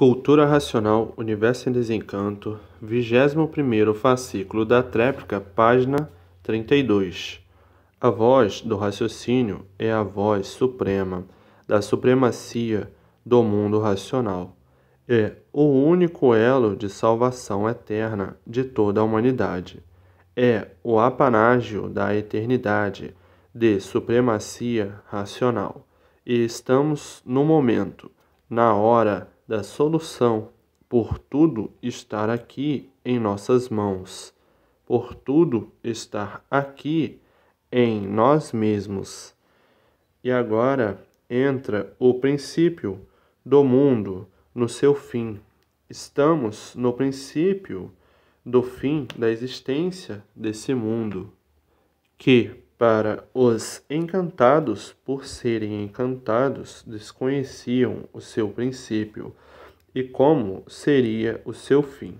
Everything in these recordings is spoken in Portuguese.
Cultura Racional, Universo em Desencanto, 21 fascículo da tréplica, página 32. A voz do raciocínio é a voz suprema da supremacia do mundo racional. É o único elo de salvação eterna de toda a humanidade. É o apanágio da eternidade de supremacia racional. E estamos no momento, na hora, da solução, por tudo estar aqui em nossas mãos, por tudo estar aqui em nós mesmos. E agora entra o princípio do mundo no seu fim. Estamos no princípio do fim da existência desse mundo, que para os encantados, por serem encantados, desconheciam o seu princípio e como seria o seu fim.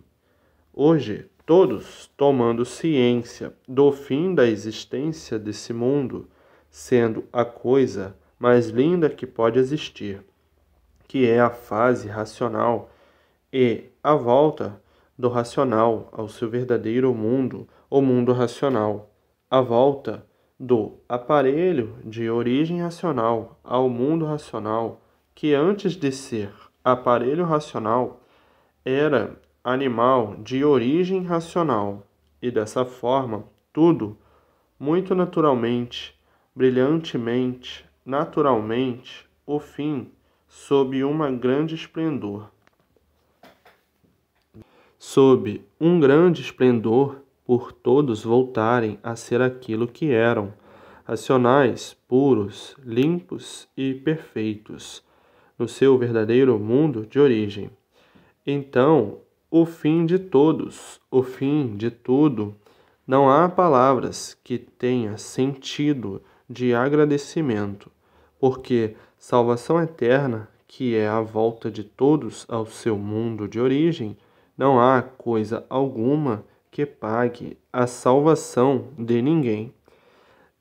Hoje, todos, tomando ciência do fim da existência desse mundo, sendo a coisa mais linda que pode existir, que é a fase racional e a volta do racional ao seu verdadeiro mundo, o mundo racional, a volta do aparelho de origem racional ao mundo racional, que antes de ser aparelho racional, era animal de origem racional, e dessa forma, tudo, muito naturalmente, brilhantemente, naturalmente, o fim, sob uma grande esplendor. Sob um grande esplendor, por todos voltarem a ser aquilo que eram, racionais, puros, limpos e perfeitos, no seu verdadeiro mundo de origem. Então, o fim de todos, o fim de tudo, não há palavras que tenha sentido de agradecimento, porque salvação eterna, que é a volta de todos ao seu mundo de origem, não há coisa alguma que pague a salvação de ninguém.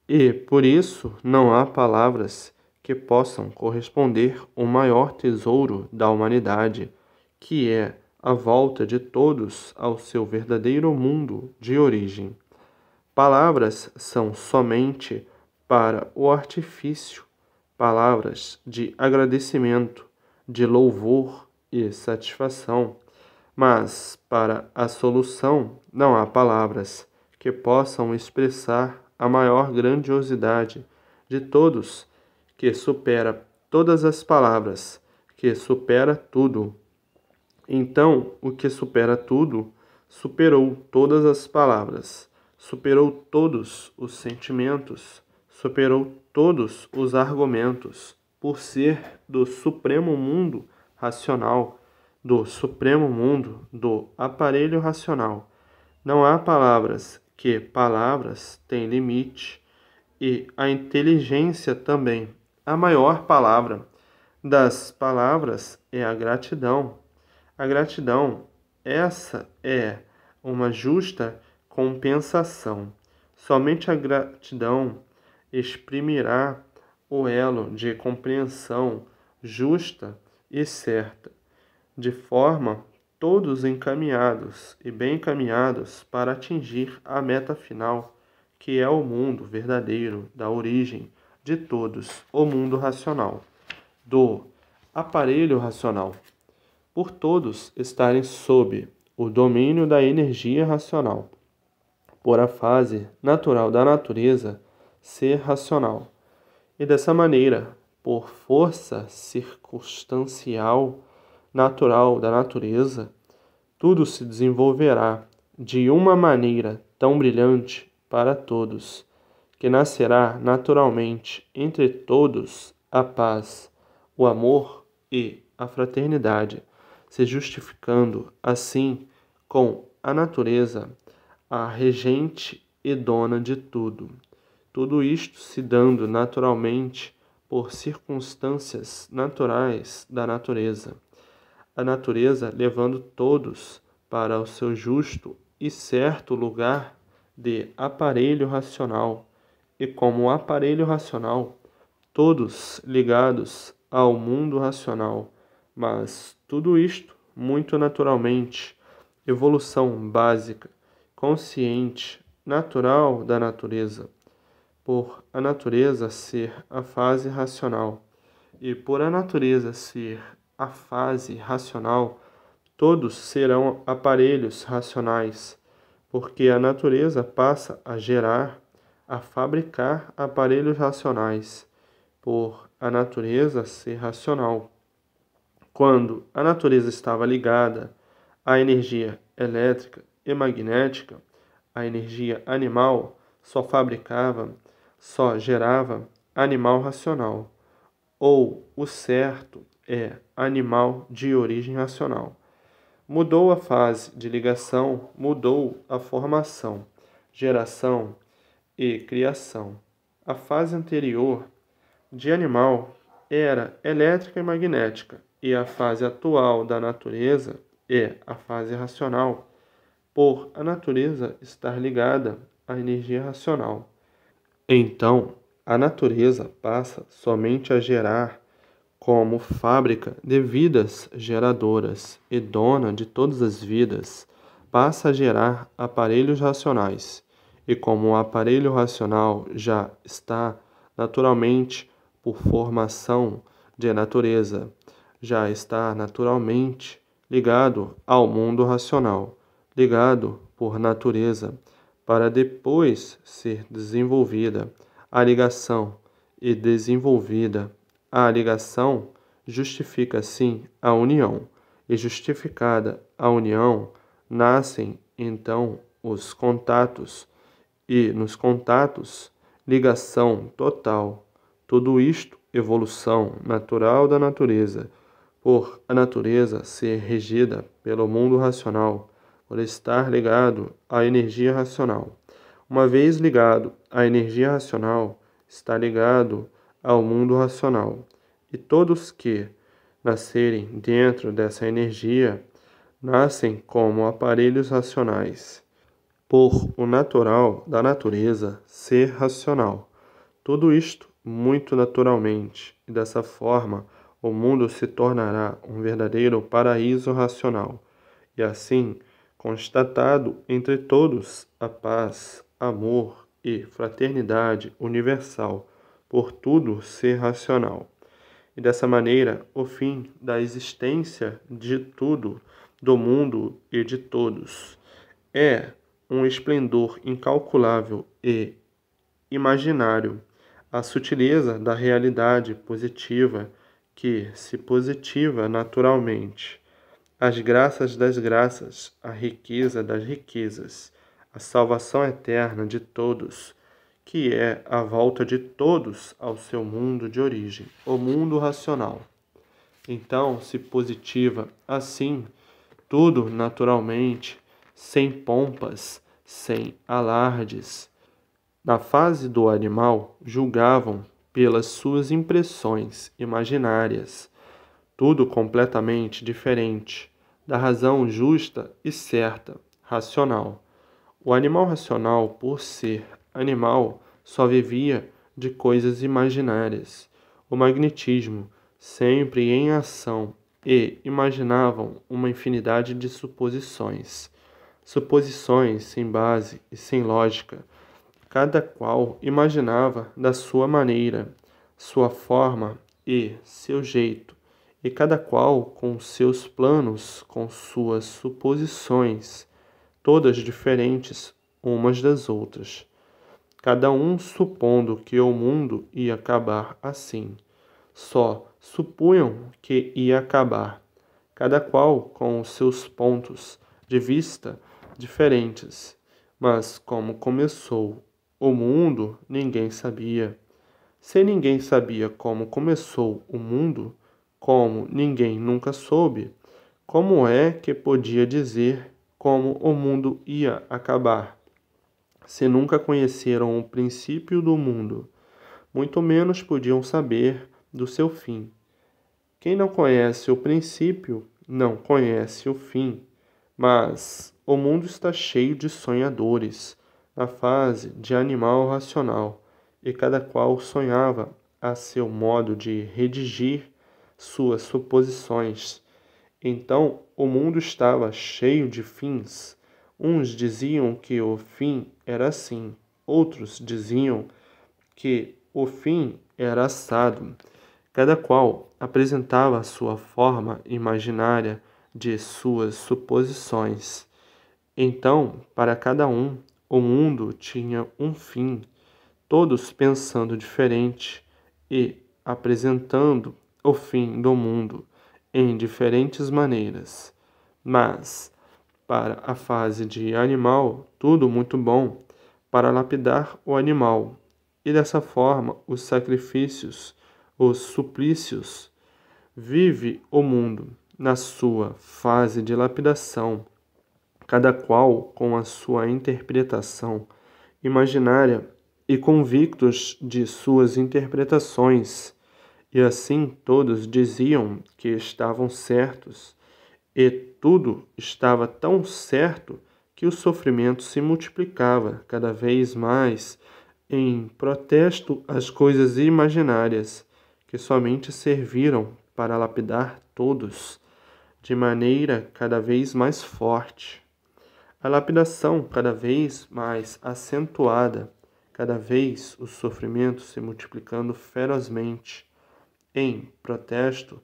E, por isso, não há palavras que possam corresponder ao maior tesouro da humanidade, que é a volta de todos ao seu verdadeiro mundo de origem. Palavras são somente para o artifício, palavras de agradecimento, de louvor e satisfação mas para a solução não há palavras que possam expressar a maior grandiosidade de todos, que supera todas as palavras, que supera tudo. Então, o que supera tudo, superou todas as palavras, superou todos os sentimentos, superou todos os argumentos, por ser do supremo mundo racional do supremo mundo do aparelho racional. Não há palavras, que palavras têm limite, e a inteligência também. A maior palavra das palavras é a gratidão. A gratidão, essa é uma justa compensação. Somente a gratidão exprimirá o elo de compreensão justa e certa de forma todos encaminhados e bem encaminhados para atingir a meta final, que é o mundo verdadeiro da origem de todos, o mundo racional, do aparelho racional, por todos estarem sob o domínio da energia racional, por a fase natural da natureza ser racional, e dessa maneira, por força circunstancial natural da natureza, tudo se desenvolverá de uma maneira tão brilhante para todos, que nascerá naturalmente entre todos a paz, o amor e a fraternidade, se justificando assim com a natureza, a regente e dona de tudo. Tudo isto se dando naturalmente por circunstâncias naturais da natureza a natureza, levando todos para o seu justo e certo lugar de aparelho racional, e como aparelho racional, todos ligados ao mundo racional, mas tudo isto muito naturalmente, evolução básica, consciente, natural da natureza, por a natureza ser a fase racional e por a natureza ser a fase racional, todos serão aparelhos racionais, porque a natureza passa a gerar, a fabricar aparelhos racionais, por a natureza ser racional. Quando a natureza estava ligada à energia elétrica e magnética, a energia animal só fabricava, só gerava animal racional, ou o certo é animal de origem racional. Mudou a fase de ligação, mudou a formação, geração e criação. A fase anterior de animal era elétrica e magnética, e a fase atual da natureza é a fase racional, por a natureza estar ligada à energia racional. Então, a natureza passa somente a gerar como fábrica de vidas geradoras e dona de todas as vidas, passa a gerar aparelhos racionais, e como o aparelho racional já está naturalmente por formação de natureza, já está naturalmente ligado ao mundo racional, ligado por natureza, para depois ser desenvolvida a ligação e desenvolvida a ligação justifica, sim, a união, e justificada a união, nascem então os contatos, e nos contatos, ligação total. Tudo isto, evolução natural da natureza, por a natureza ser regida pelo mundo racional, por estar ligado à energia racional. Uma vez ligado à energia racional, está ligado ao mundo racional. E todos que nascerem dentro dessa energia nascem como aparelhos racionais, por o natural da natureza ser racional. Tudo isto muito naturalmente, e dessa forma o mundo se tornará um verdadeiro paraíso racional, e assim, constatado entre todos a paz, amor e fraternidade universal por tudo ser racional. E dessa maneira, o fim da existência de tudo, do mundo e de todos, é um esplendor incalculável e imaginário, a sutileza da realidade positiva que se positiva naturalmente, as graças das graças, a riqueza das riquezas, a salvação eterna de todos que é a volta de todos ao seu mundo de origem, o mundo racional. Então, se positiva assim, tudo naturalmente, sem pompas, sem alardes. Na fase do animal, julgavam pelas suas impressões imaginárias, tudo completamente diferente da razão justa e certa, racional. O animal racional, por ser animal só vivia de coisas imaginárias. O magnetismo, sempre em ação, e imaginavam uma infinidade de suposições. Suposições sem base e sem lógica. Cada qual imaginava da sua maneira, sua forma e seu jeito, e cada qual com seus planos, com suas suposições, todas diferentes umas das outras cada um supondo que o mundo ia acabar assim. Só supunham que ia acabar, cada qual com os seus pontos de vista diferentes. Mas como começou o mundo, ninguém sabia. Se ninguém sabia como começou o mundo, como ninguém nunca soube, como é que podia dizer como o mundo ia acabar? se nunca conheceram o princípio do mundo, muito menos podiam saber do seu fim. Quem não conhece o princípio não conhece o fim. Mas o mundo está cheio de sonhadores, na fase de animal racional, e cada qual sonhava a seu modo de redigir suas suposições. Então o mundo estava cheio de fins. Uns diziam que o fim era assim. Outros diziam que o fim era assado. Cada qual apresentava a sua forma imaginária de suas suposições. Então, para cada um, o mundo tinha um fim, todos pensando diferente e apresentando o fim do mundo em diferentes maneiras. Mas para a fase de animal, tudo muito bom, para lapidar o animal. E dessa forma, os sacrifícios, os suplícios, vive o mundo na sua fase de lapidação, cada qual com a sua interpretação imaginária e convictos de suas interpretações. E assim todos diziam que estavam certos e tudo estava tão certo que o sofrimento se multiplicava cada vez mais em protesto às coisas imaginárias que somente serviram para lapidar todos de maneira cada vez mais forte. A lapidação cada vez mais acentuada, cada vez o sofrimento se multiplicando ferozmente em protesto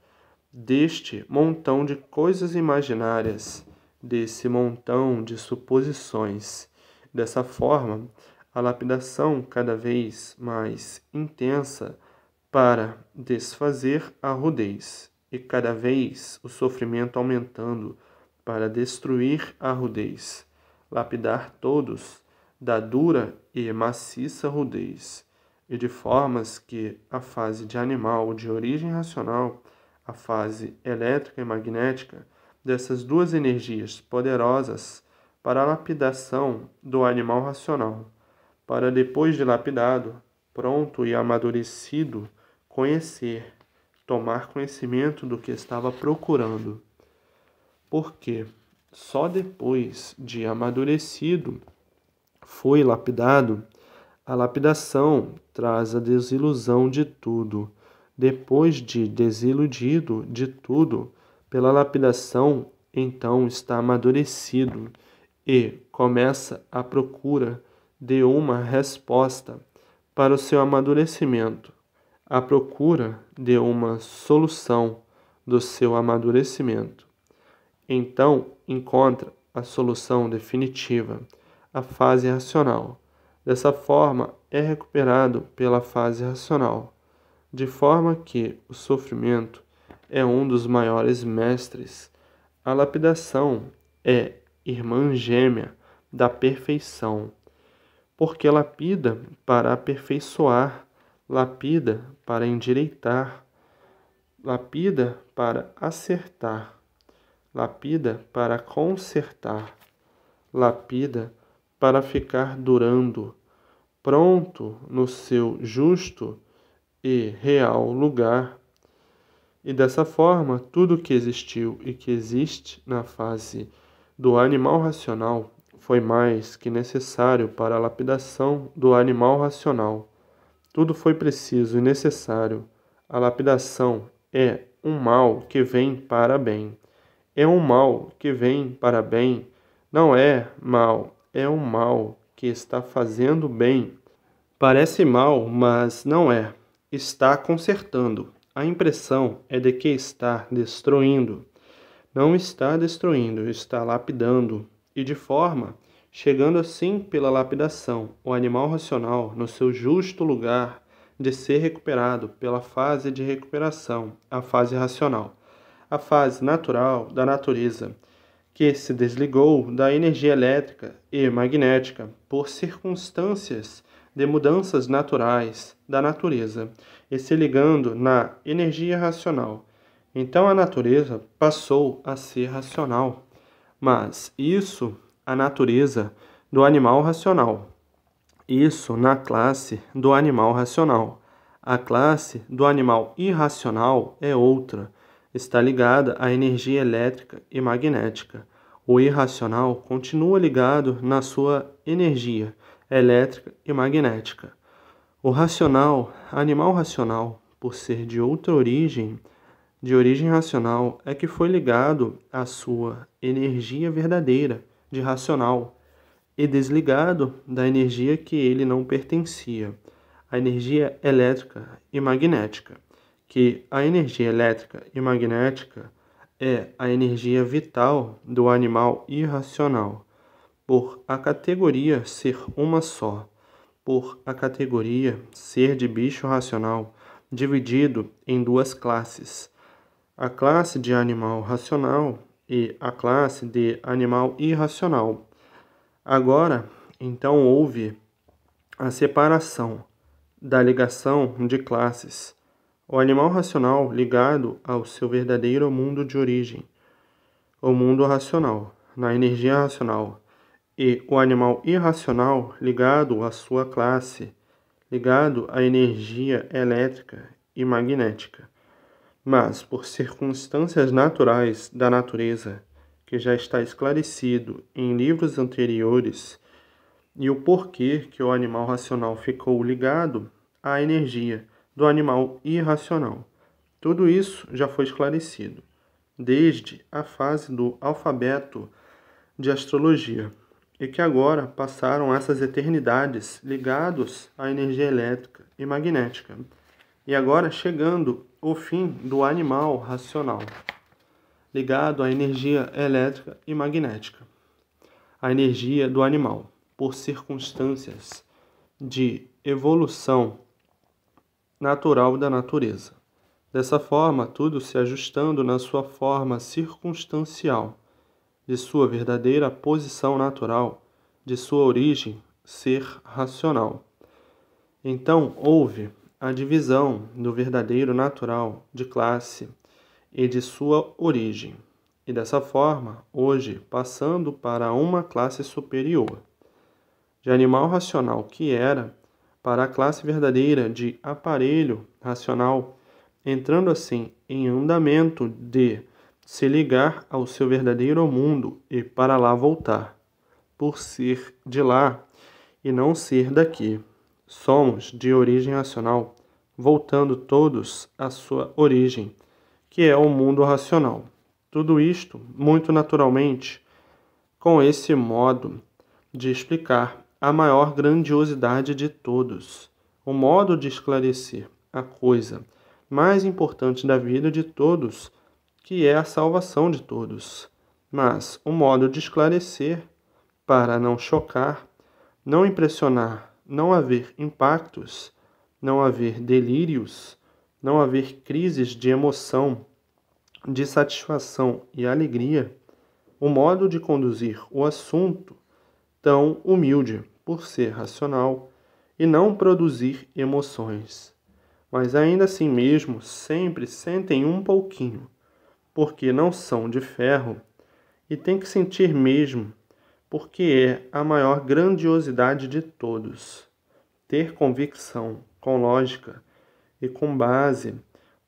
deste montão de coisas imaginárias, desse montão de suposições. Dessa forma, a lapidação cada vez mais intensa para desfazer a rudez, e cada vez o sofrimento aumentando para destruir a rudez, lapidar todos da dura e maciça rudez, e de formas que a fase de animal de origem racional a fase elétrica e magnética dessas duas energias poderosas para a lapidação do animal racional, para depois de lapidado, pronto e amadurecido, conhecer, tomar conhecimento do que estava procurando. Porque só depois de amadurecido foi lapidado, a lapidação traz a desilusão de tudo depois de desiludido de tudo pela lapidação, então está amadurecido e começa a procura de uma resposta para o seu amadurecimento, a procura de uma solução do seu amadurecimento. Então encontra a solução definitiva, a fase racional. Dessa forma, é recuperado pela fase racional de forma que o sofrimento é um dos maiores mestres. A lapidação é irmã gêmea da perfeição, porque lapida para aperfeiçoar, lapida para endireitar, lapida para acertar, lapida para consertar, lapida para ficar durando, pronto no seu justo e real lugar, e dessa forma, tudo que existiu e que existe na fase do animal racional foi mais que necessário para a lapidação do animal racional. Tudo foi preciso e necessário. A lapidação é um mal que vem para bem. É um mal que vem para bem. Não é mal, é um mal que está fazendo bem. Parece mal, mas não é está consertando. A impressão é de que está destruindo. Não está destruindo, está lapidando. E de forma, chegando assim pela lapidação, o animal racional no seu justo lugar de ser recuperado pela fase de recuperação, a fase racional, a fase natural da natureza, que se desligou da energia elétrica e magnética por circunstâncias de mudanças naturais da natureza e se ligando na energia racional. Então a natureza passou a ser racional, mas isso a natureza do animal racional. Isso na classe do animal racional. A classe do animal irracional é outra, está ligada à energia elétrica e magnética. O irracional continua ligado na sua energia, elétrica e magnética. O racional, animal racional, por ser de outra origem, de origem racional, é que foi ligado à sua energia verdadeira, de racional, e desligado da energia que ele não pertencia, a energia elétrica e magnética, que a energia elétrica e magnética é a energia vital do animal irracional por a categoria ser uma só, por a categoria ser de bicho racional dividido em duas classes, a classe de animal racional e a classe de animal irracional. Agora, então, houve a separação da ligação de classes. O animal racional ligado ao seu verdadeiro mundo de origem, o mundo racional, na energia racional, e o animal irracional ligado à sua classe, ligado à energia elétrica e magnética, mas por circunstâncias naturais da natureza, que já está esclarecido em livros anteriores, e o porquê que o animal racional ficou ligado à energia do animal irracional. Tudo isso já foi esclarecido, desde a fase do alfabeto de astrologia e que agora passaram essas eternidades ligados à energia elétrica e magnética, e agora chegando o fim do animal racional, ligado à energia elétrica e magnética, a energia do animal, por circunstâncias de evolução natural da natureza. Dessa forma, tudo se ajustando na sua forma circunstancial de sua verdadeira posição natural, de sua origem ser racional. Então houve a divisão do verdadeiro natural de classe e de sua origem, e dessa forma, hoje, passando para uma classe superior, de animal racional que era, para a classe verdadeira de aparelho racional, entrando assim em andamento de se ligar ao seu verdadeiro mundo e para lá voltar, por ser de lá e não ser daqui. Somos de origem racional, voltando todos à sua origem, que é o mundo racional. Tudo isto, muito naturalmente, com esse modo de explicar a maior grandiosidade de todos, o modo de esclarecer a coisa mais importante da vida de todos que é a salvação de todos. Mas o um modo de esclarecer, para não chocar, não impressionar, não haver impactos, não haver delírios, não haver crises de emoção, de satisfação e alegria, o modo de conduzir o assunto, tão humilde por ser racional e não produzir emoções. Mas ainda assim mesmo, sempre sentem um pouquinho porque não são de ferro, e tem que sentir mesmo, porque é a maior grandiosidade de todos. Ter convicção, com lógica e com base,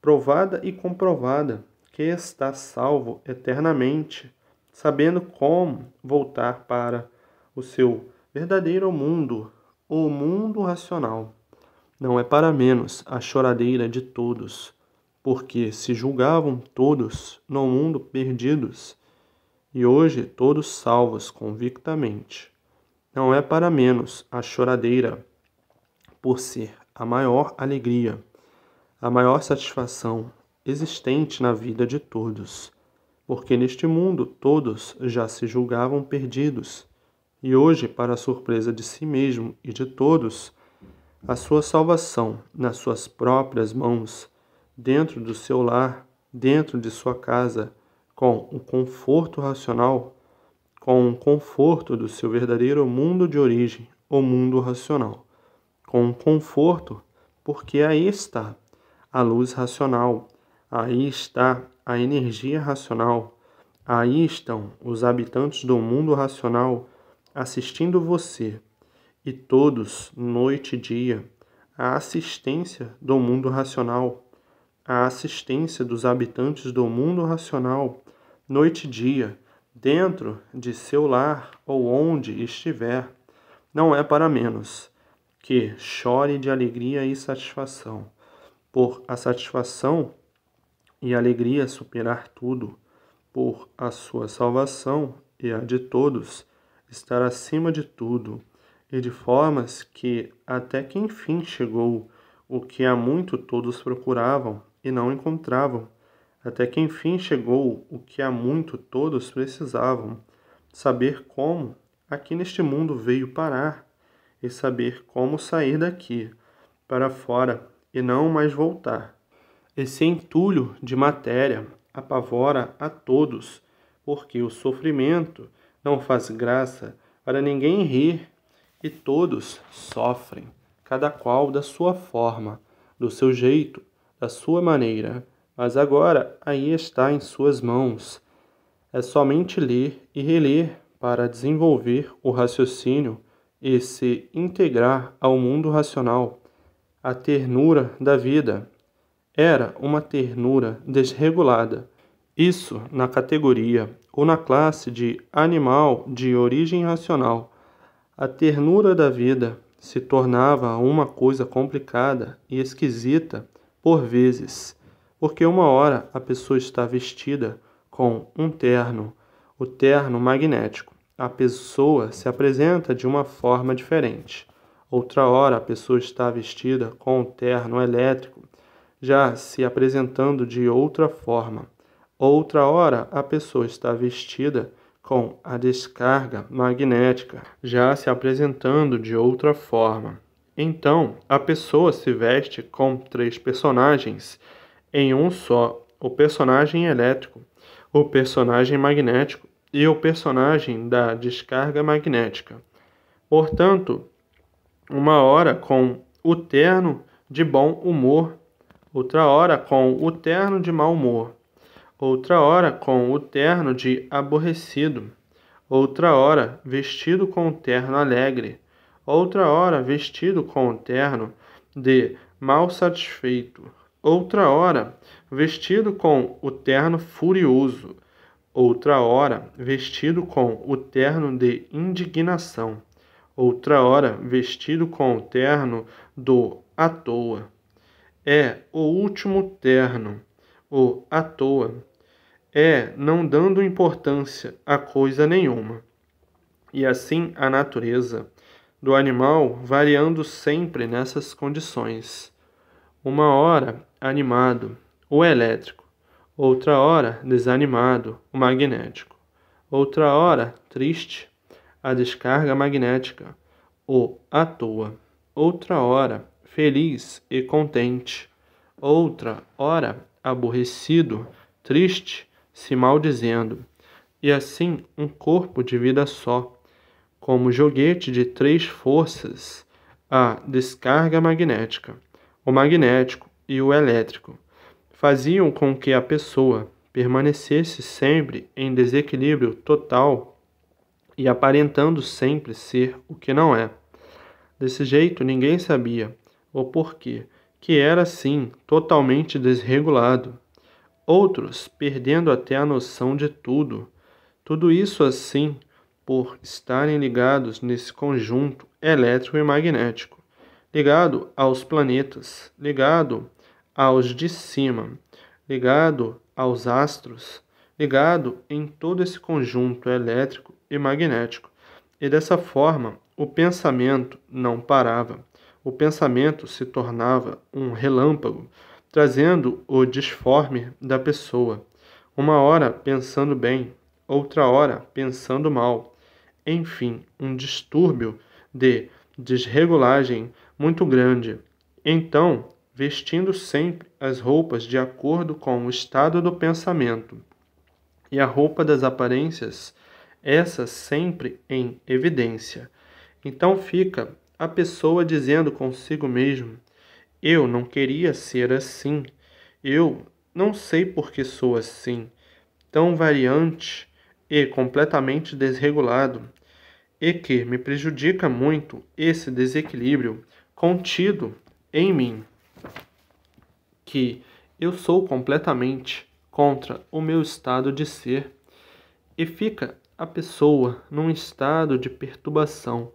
provada e comprovada, que está salvo eternamente, sabendo como voltar para o seu verdadeiro mundo, o mundo racional. Não é para menos a choradeira de todos porque se julgavam todos no mundo perdidos, e hoje todos salvos convictamente. Não é para menos a choradeira, por ser a maior alegria, a maior satisfação existente na vida de todos, porque neste mundo todos já se julgavam perdidos, e hoje, para surpresa de si mesmo e de todos, a sua salvação nas suas próprias mãos dentro do seu lar, dentro de sua casa, com o conforto racional, com o conforto do seu verdadeiro mundo de origem, o mundo racional. Com o conforto, porque aí está a luz racional, aí está a energia racional, aí estão os habitantes do mundo racional assistindo você e todos, noite e dia, a assistência do mundo racional a assistência dos habitantes do mundo racional, noite e dia, dentro de seu lar ou onde estiver, não é para menos que chore de alegria e satisfação, por a satisfação e alegria superar tudo, por a sua salvação e a de todos estar acima de tudo, e de formas que até que enfim chegou o que há muito todos procuravam, e não encontravam, até que enfim chegou o que há muito todos precisavam: saber como aqui neste mundo veio parar e saber como sair daqui para fora e não mais voltar. Esse entulho de matéria apavora a todos, porque o sofrimento não faz graça para ninguém rir e todos sofrem, cada qual da sua forma, do seu jeito, da sua maneira, mas agora aí está em suas mãos. É somente ler e reler para desenvolver o raciocínio e se integrar ao mundo racional. A ternura da vida era uma ternura desregulada. Isso na categoria ou na classe de animal de origem racional. A ternura da vida se tornava uma coisa complicada e esquisita por vezes, porque uma hora a pessoa está vestida com um terno, o terno magnético. A pessoa se apresenta de uma forma diferente. Outra hora a pessoa está vestida com o terno elétrico, já se apresentando de outra forma. Outra hora a pessoa está vestida com a descarga magnética, já se apresentando de outra forma. Então, a pessoa se veste com três personagens em um só: o personagem elétrico, o personagem magnético e o personagem da descarga magnética. Portanto, uma hora com o terno de bom humor, outra hora com o terno de mau humor, outra hora com o terno de aborrecido, outra hora vestido com o terno alegre outra hora vestido com o terno de mal satisfeito, outra hora vestido com o terno furioso, outra hora vestido com o terno de indignação, outra hora vestido com o terno do à toa. É o último terno, o à toa. É não dando importância a coisa nenhuma. E assim a natureza do animal variando sempre nessas condições. Uma hora animado, o elétrico, outra hora desanimado, o magnético, outra hora triste, a descarga magnética, o à toa, outra hora feliz e contente, outra hora aborrecido, triste, se maldizendo, e assim um corpo de vida só como joguete de três forças, a descarga magnética, o magnético e o elétrico, faziam com que a pessoa permanecesse sempre em desequilíbrio total e aparentando sempre ser o que não é. Desse jeito, ninguém sabia o porquê, que era assim totalmente desregulado. Outros perdendo até a noção de tudo. Tudo isso assim por estarem ligados nesse conjunto elétrico e magnético, ligado aos planetas, ligado aos de cima, ligado aos astros, ligado em todo esse conjunto elétrico e magnético. E dessa forma, o pensamento não parava. O pensamento se tornava um relâmpago, trazendo o disforme da pessoa. Uma hora pensando bem, outra hora pensando mal enfim, um distúrbio de desregulagem muito grande. Então, vestindo sempre as roupas de acordo com o estado do pensamento e a roupa das aparências, essa sempre em evidência. Então fica a pessoa dizendo consigo mesmo: Eu não queria ser assim. Eu não sei por que sou assim, tão variante e completamente desregulado e que me prejudica muito esse desequilíbrio contido em mim, que eu sou completamente contra o meu estado de ser e fica a pessoa num estado de perturbação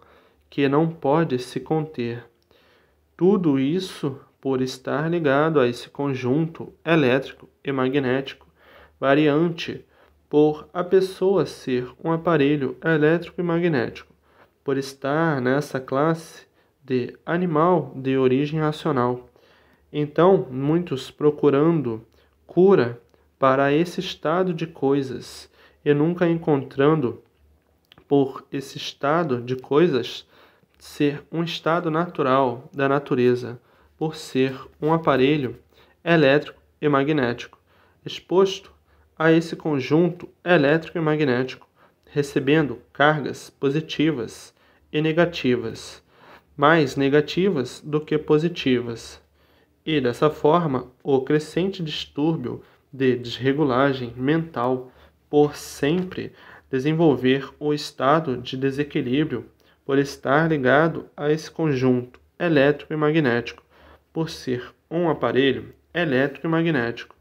que não pode se conter. Tudo isso por estar ligado a esse conjunto elétrico e magnético variante por a pessoa ser um aparelho elétrico e magnético, por estar nessa classe de animal de origem racional. Então, muitos procurando cura para esse estado de coisas e nunca encontrando por esse estado de coisas ser um estado natural da natureza, por ser um aparelho elétrico e magnético, exposto a esse conjunto elétrico e magnético, recebendo cargas positivas e negativas, mais negativas do que positivas. E dessa forma, o crescente distúrbio de desregulagem mental por sempre desenvolver o estado de desequilíbrio por estar ligado a esse conjunto elétrico e magnético, por ser um aparelho elétrico e magnético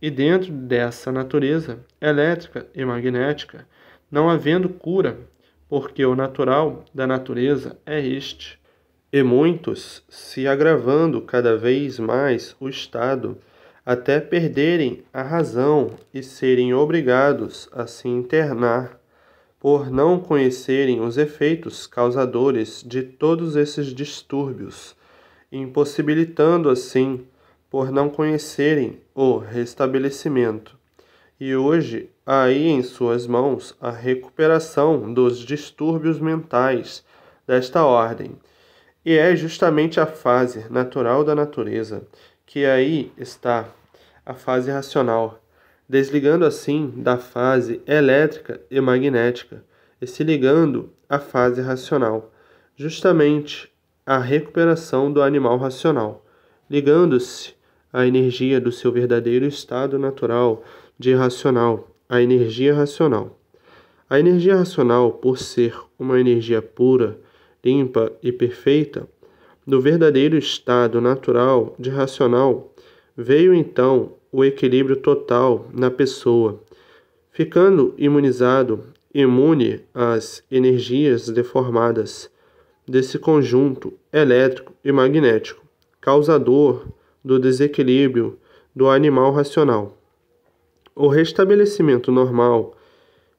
e dentro dessa natureza elétrica e magnética, não havendo cura, porque o natural da natureza é este. E muitos se agravando cada vez mais o estado, até perderem a razão e serem obrigados a se internar, por não conhecerem os efeitos causadores de todos esses distúrbios, impossibilitando assim por não conhecerem o restabelecimento, e hoje há aí em suas mãos a recuperação dos distúrbios mentais desta ordem. E é justamente a fase natural da natureza que aí está, a fase racional, desligando assim da fase elétrica e magnética e se ligando à fase racional, justamente a recuperação do animal racional, ligando-se a energia do seu verdadeiro estado natural de irracional, a energia racional. A energia racional, por ser uma energia pura, limpa e perfeita, do verdadeiro estado natural de racional, veio então o equilíbrio total na pessoa, ficando imunizado, imune às energias deformadas desse conjunto elétrico e magnético, causador do desequilíbrio do animal racional. O restabelecimento normal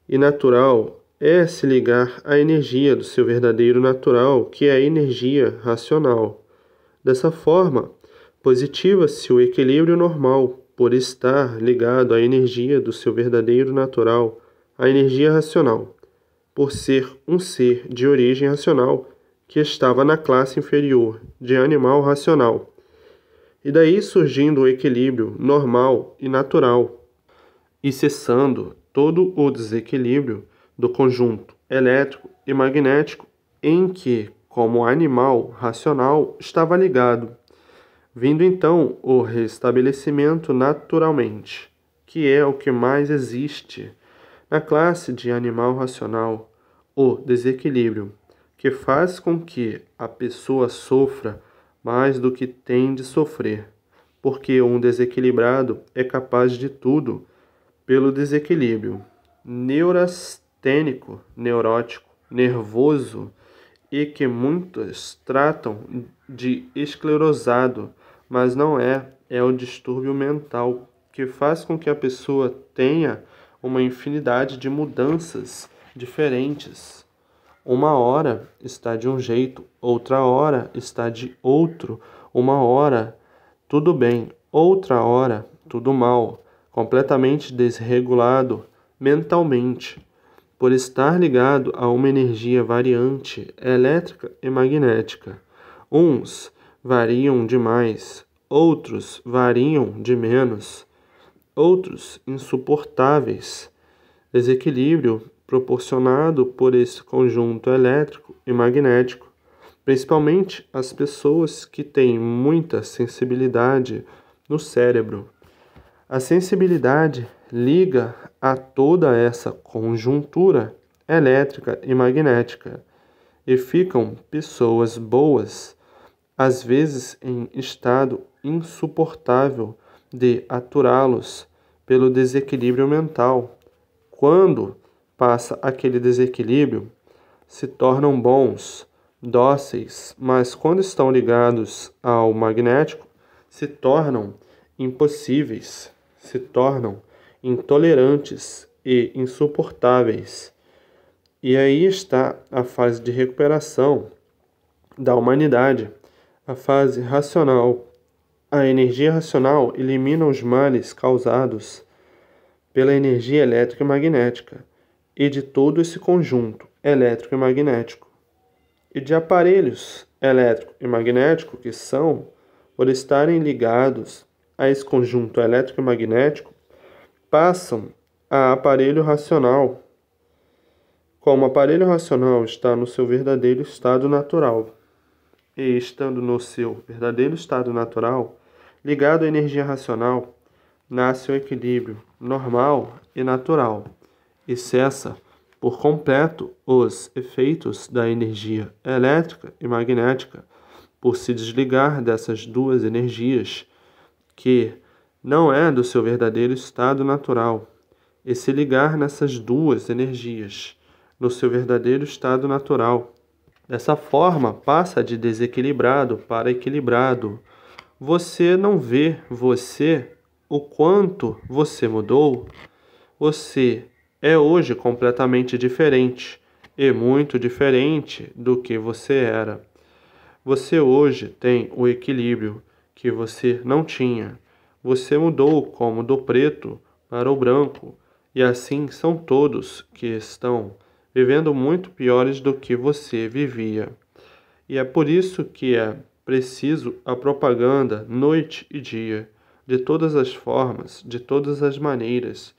e natural é se ligar à energia do seu verdadeiro natural, que é a energia racional. Dessa forma, positiva-se o equilíbrio normal por estar ligado à energia do seu verdadeiro natural, a energia racional, por ser um ser de origem racional que estava na classe inferior de animal racional e daí surgindo o equilíbrio normal e natural, e cessando todo o desequilíbrio do conjunto elétrico e magnético em que, como animal racional, estava ligado, vindo então o restabelecimento naturalmente, que é o que mais existe na classe de animal racional, o desequilíbrio, que faz com que a pessoa sofra mais do que tem de sofrer, porque um desequilibrado é capaz de tudo pelo desequilíbrio neurastênico, neurótico, nervoso e que muitos tratam de esclerosado, mas não é, é o distúrbio mental que faz com que a pessoa tenha uma infinidade de mudanças diferentes. Uma hora está de um jeito, outra hora está de outro, uma hora tudo bem, outra hora tudo mal, completamente desregulado mentalmente, por estar ligado a uma energia variante elétrica e magnética. Uns variam demais, outros variam de menos, outros insuportáveis. Desequilíbrio proporcionado por esse conjunto elétrico e magnético, principalmente as pessoas que têm muita sensibilidade no cérebro. A sensibilidade liga a toda essa conjuntura elétrica e magnética e ficam pessoas boas, às vezes em estado insuportável de aturá-los pelo desequilíbrio mental, quando passa aquele desequilíbrio, se tornam bons, dóceis, mas quando estão ligados ao magnético, se tornam impossíveis, se tornam intolerantes e insuportáveis. E aí está a fase de recuperação da humanidade, a fase racional. A energia racional elimina os males causados pela energia elétrica e magnética e de todo esse conjunto elétrico e magnético, e de aparelhos elétrico e magnético que são, por estarem ligados a esse conjunto elétrico e magnético, passam a aparelho racional. Como aparelho racional está no seu verdadeiro estado natural, e estando no seu verdadeiro estado natural, ligado à energia racional, nasce o equilíbrio normal e natural cessa por completo os efeitos da energia elétrica e magnética, por se desligar dessas duas energias, que não é do seu verdadeiro estado natural, e se ligar nessas duas energias, no seu verdadeiro estado natural. Dessa forma, passa de desequilibrado para equilibrado. Você não vê você o quanto você mudou. Você é hoje completamente diferente e muito diferente do que você era. Você hoje tem o equilíbrio que você não tinha. Você mudou como do preto para o branco, e assim são todos que estão vivendo muito piores do que você vivia. E é por isso que é preciso a propaganda noite e dia, de todas as formas, de todas as maneiras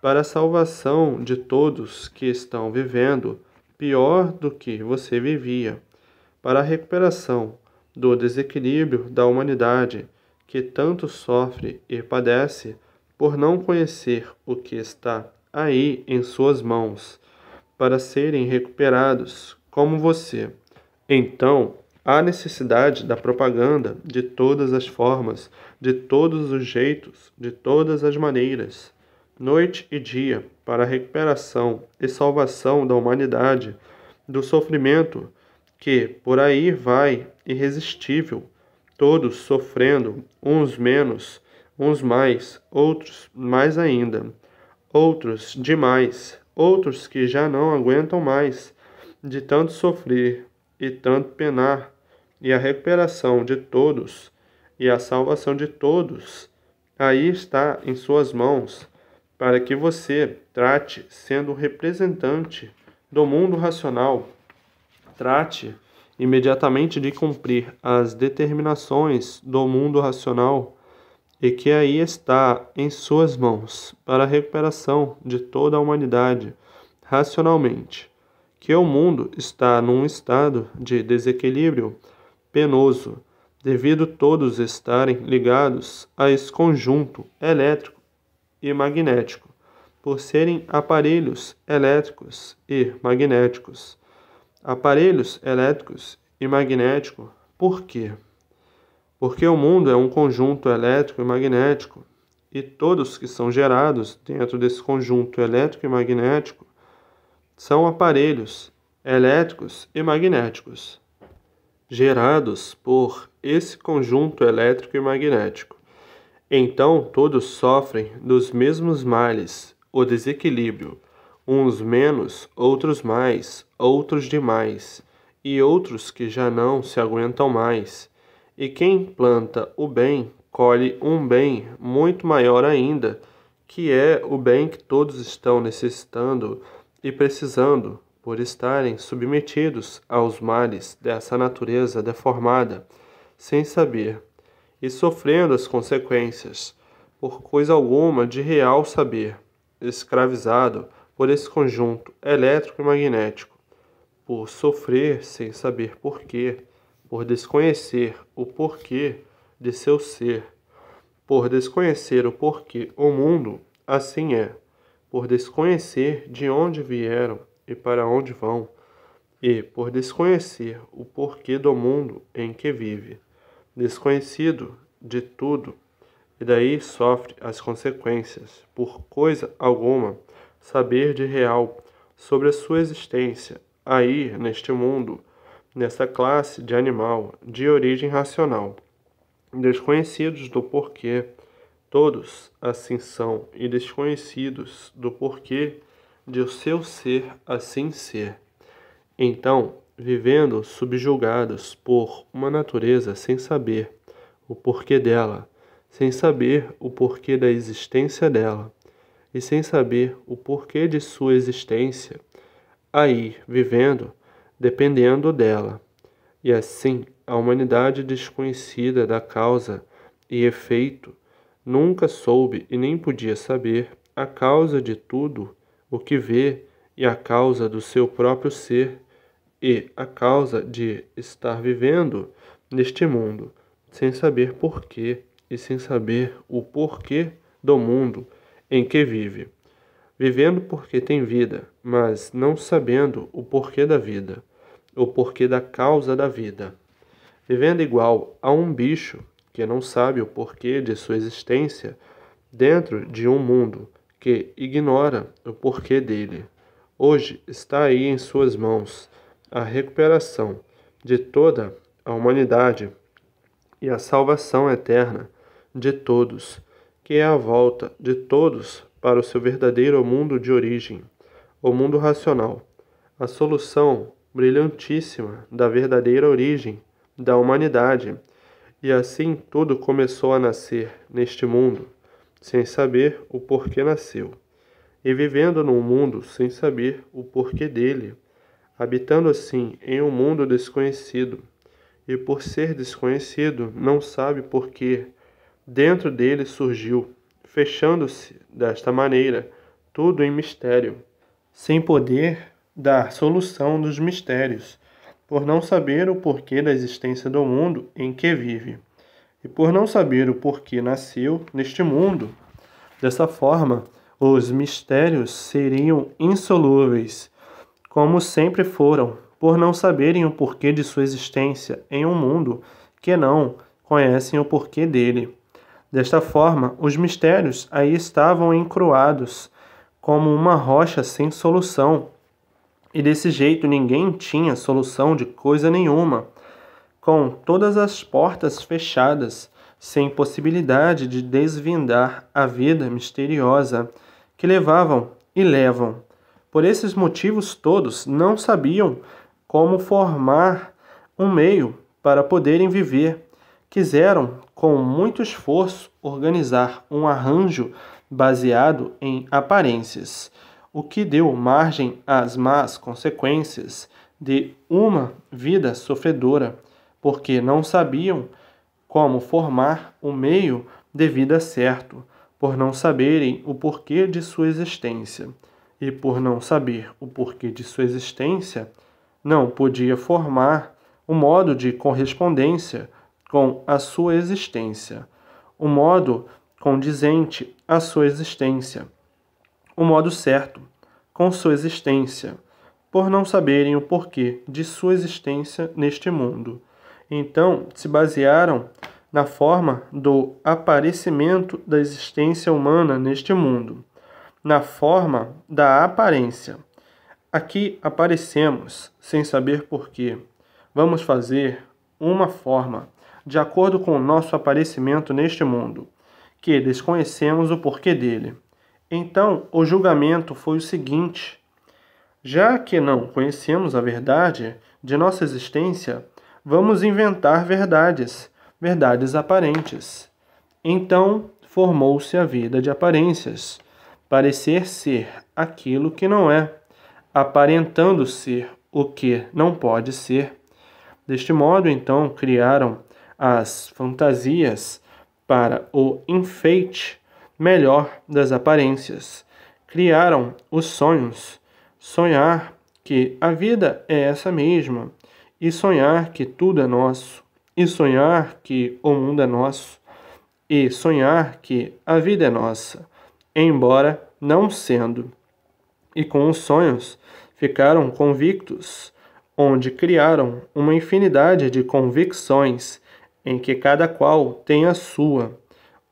para a salvação de todos que estão vivendo pior do que você vivia, para a recuperação do desequilíbrio da humanidade que tanto sofre e padece por não conhecer o que está aí em suas mãos, para serem recuperados como você. Então, há necessidade da propaganda de todas as formas, de todos os jeitos, de todas as maneiras noite e dia, para a recuperação e salvação da humanidade do sofrimento que por aí vai irresistível, todos sofrendo, uns menos, uns mais, outros mais ainda, outros demais, outros que já não aguentam mais de tanto sofrer e tanto penar, e a recuperação de todos e a salvação de todos aí está em suas mãos para que você trate sendo representante do mundo racional, trate imediatamente de cumprir as determinações do mundo racional e que aí está em suas mãos para a recuperação de toda a humanidade racionalmente, que o mundo está num estado de desequilíbrio penoso, devido todos estarem ligados a esse conjunto elétrico e magnético, por serem aparelhos elétricos e magnéticos. Aparelhos elétricos e magnético, por quê? Porque o mundo é um conjunto elétrico e magnético, e todos que são gerados dentro desse conjunto elétrico e magnético são aparelhos elétricos e magnéticos, gerados por esse conjunto elétrico e magnético. Então todos sofrem dos mesmos males, o desequilíbrio, uns menos, outros mais, outros demais, e outros que já não se aguentam mais. E quem planta o bem, colhe um bem muito maior ainda, que é o bem que todos estão necessitando e precisando por estarem submetidos aos males dessa natureza deformada, sem saber e sofrendo as consequências, por coisa alguma de real saber, escravizado por esse conjunto elétrico e magnético, por sofrer sem saber porquê, por desconhecer o porquê de seu ser, por desconhecer o porquê o mundo assim é, por desconhecer de onde vieram e para onde vão, e por desconhecer o porquê do mundo em que vive desconhecido de tudo, e daí sofre as consequências, por coisa alguma, saber de real sobre a sua existência, aí, neste mundo, nessa classe de animal de origem racional, desconhecidos do porquê, todos assim são e desconhecidos do porquê de o seu ser assim ser. Então, vivendo subjugados por uma natureza sem saber o porquê dela, sem saber o porquê da existência dela e sem saber o porquê de sua existência, aí vivendo, dependendo dela. E assim, a humanidade desconhecida da causa e efeito nunca soube e nem podia saber a causa de tudo o que vê e a causa do seu próprio ser e a causa de estar vivendo neste mundo, sem saber porquê e sem saber o porquê do mundo em que vive. Vivendo porque tem vida, mas não sabendo o porquê da vida, o porquê da causa da vida. Vivendo igual a um bicho que não sabe o porquê de sua existência dentro de um mundo que ignora o porquê dele. Hoje está aí em suas mãos a recuperação de toda a humanidade e a salvação eterna de todos, que é a volta de todos para o seu verdadeiro mundo de origem, o mundo racional, a solução brilhantíssima da verdadeira origem da humanidade. E assim tudo começou a nascer neste mundo, sem saber o porquê nasceu, e vivendo num mundo sem saber o porquê dele habitando assim em um mundo desconhecido, e por ser desconhecido, não sabe por que dentro dele surgiu, fechando-se desta maneira, tudo em mistério, sem poder dar solução dos mistérios, por não saber o porquê da existência do mundo em que vive, e por não saber o porquê nasceu neste mundo. Dessa forma, os mistérios seriam insolúveis como sempre foram, por não saberem o porquê de sua existência em um mundo que não conhecem o porquê dele. Desta forma, os mistérios aí estavam encruados, como uma rocha sem solução, e desse jeito ninguém tinha solução de coisa nenhuma, com todas as portas fechadas, sem possibilidade de desvendar a vida misteriosa que levavam e levam por esses motivos todos, não sabiam como formar um meio para poderem viver. Quiseram, com muito esforço, organizar um arranjo baseado em aparências, o que deu margem às más consequências de uma vida sofredora, porque não sabiam como formar o um meio de vida certo, por não saberem o porquê de sua existência e por não saber o porquê de sua existência, não podia formar um modo de correspondência com a sua existência, um modo condizente à sua existência, o um modo certo com sua existência, por não saberem o porquê de sua existência neste mundo. Então, se basearam na forma do aparecimento da existência humana neste mundo na forma da aparência. Aqui aparecemos sem saber porquê. Vamos fazer uma forma de acordo com o nosso aparecimento neste mundo, que desconhecemos o porquê dele. Então, o julgamento foi o seguinte: já que não conhecemos a verdade de nossa existência, vamos inventar verdades, verdades aparentes. Então, formou-se a vida de aparências parecer ser aquilo que não é, aparentando ser o que não pode ser. Deste modo, então, criaram as fantasias para o enfeite melhor das aparências. Criaram os sonhos, sonhar que a vida é essa mesma, e sonhar que tudo é nosso, e sonhar que o mundo é nosso, e sonhar que a vida é nossa embora não sendo. E com os sonhos ficaram convictos, onde criaram uma infinidade de convicções, em que cada qual tem a sua.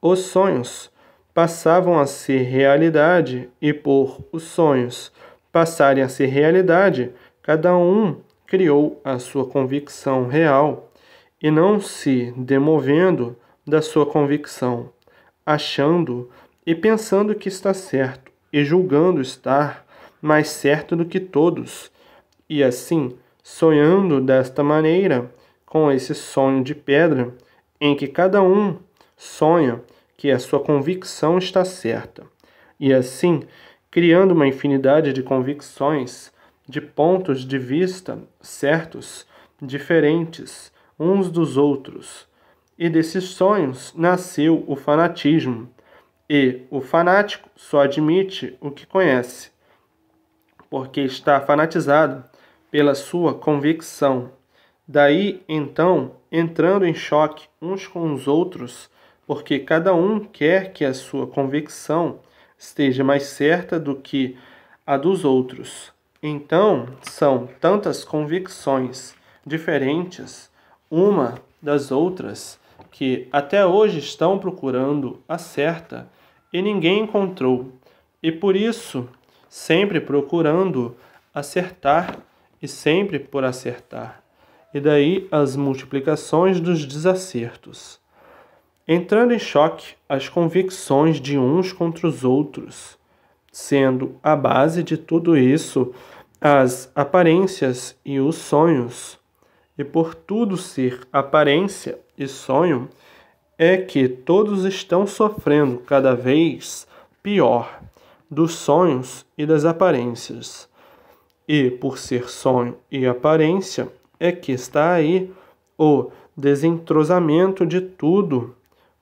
Os sonhos passavam a ser realidade, e por os sonhos passarem a ser realidade, cada um criou a sua convicção real, e não se demovendo da sua convicção, achando e pensando que está certo, e julgando estar mais certo do que todos, e assim, sonhando desta maneira, com esse sonho de pedra, em que cada um sonha que a sua convicção está certa, e assim, criando uma infinidade de convicções, de pontos de vista certos, diferentes uns dos outros. E desses sonhos nasceu o fanatismo e o fanático só admite o que conhece, porque está fanatizado pela sua convicção. Daí, então, entrando em choque uns com os outros, porque cada um quer que a sua convicção esteja mais certa do que a dos outros. Então, são tantas convicções diferentes uma das outras que até hoje estão procurando a certa e ninguém encontrou, e por isso, sempre procurando acertar e sempre por acertar, e daí as multiplicações dos desacertos. Entrando em choque as convicções de uns contra os outros, sendo a base de tudo isso as aparências e os sonhos, e por tudo ser aparência e sonho, é que todos estão sofrendo cada vez pior dos sonhos e das aparências. E por ser sonho e aparência, é que está aí o desentrosamento de tudo,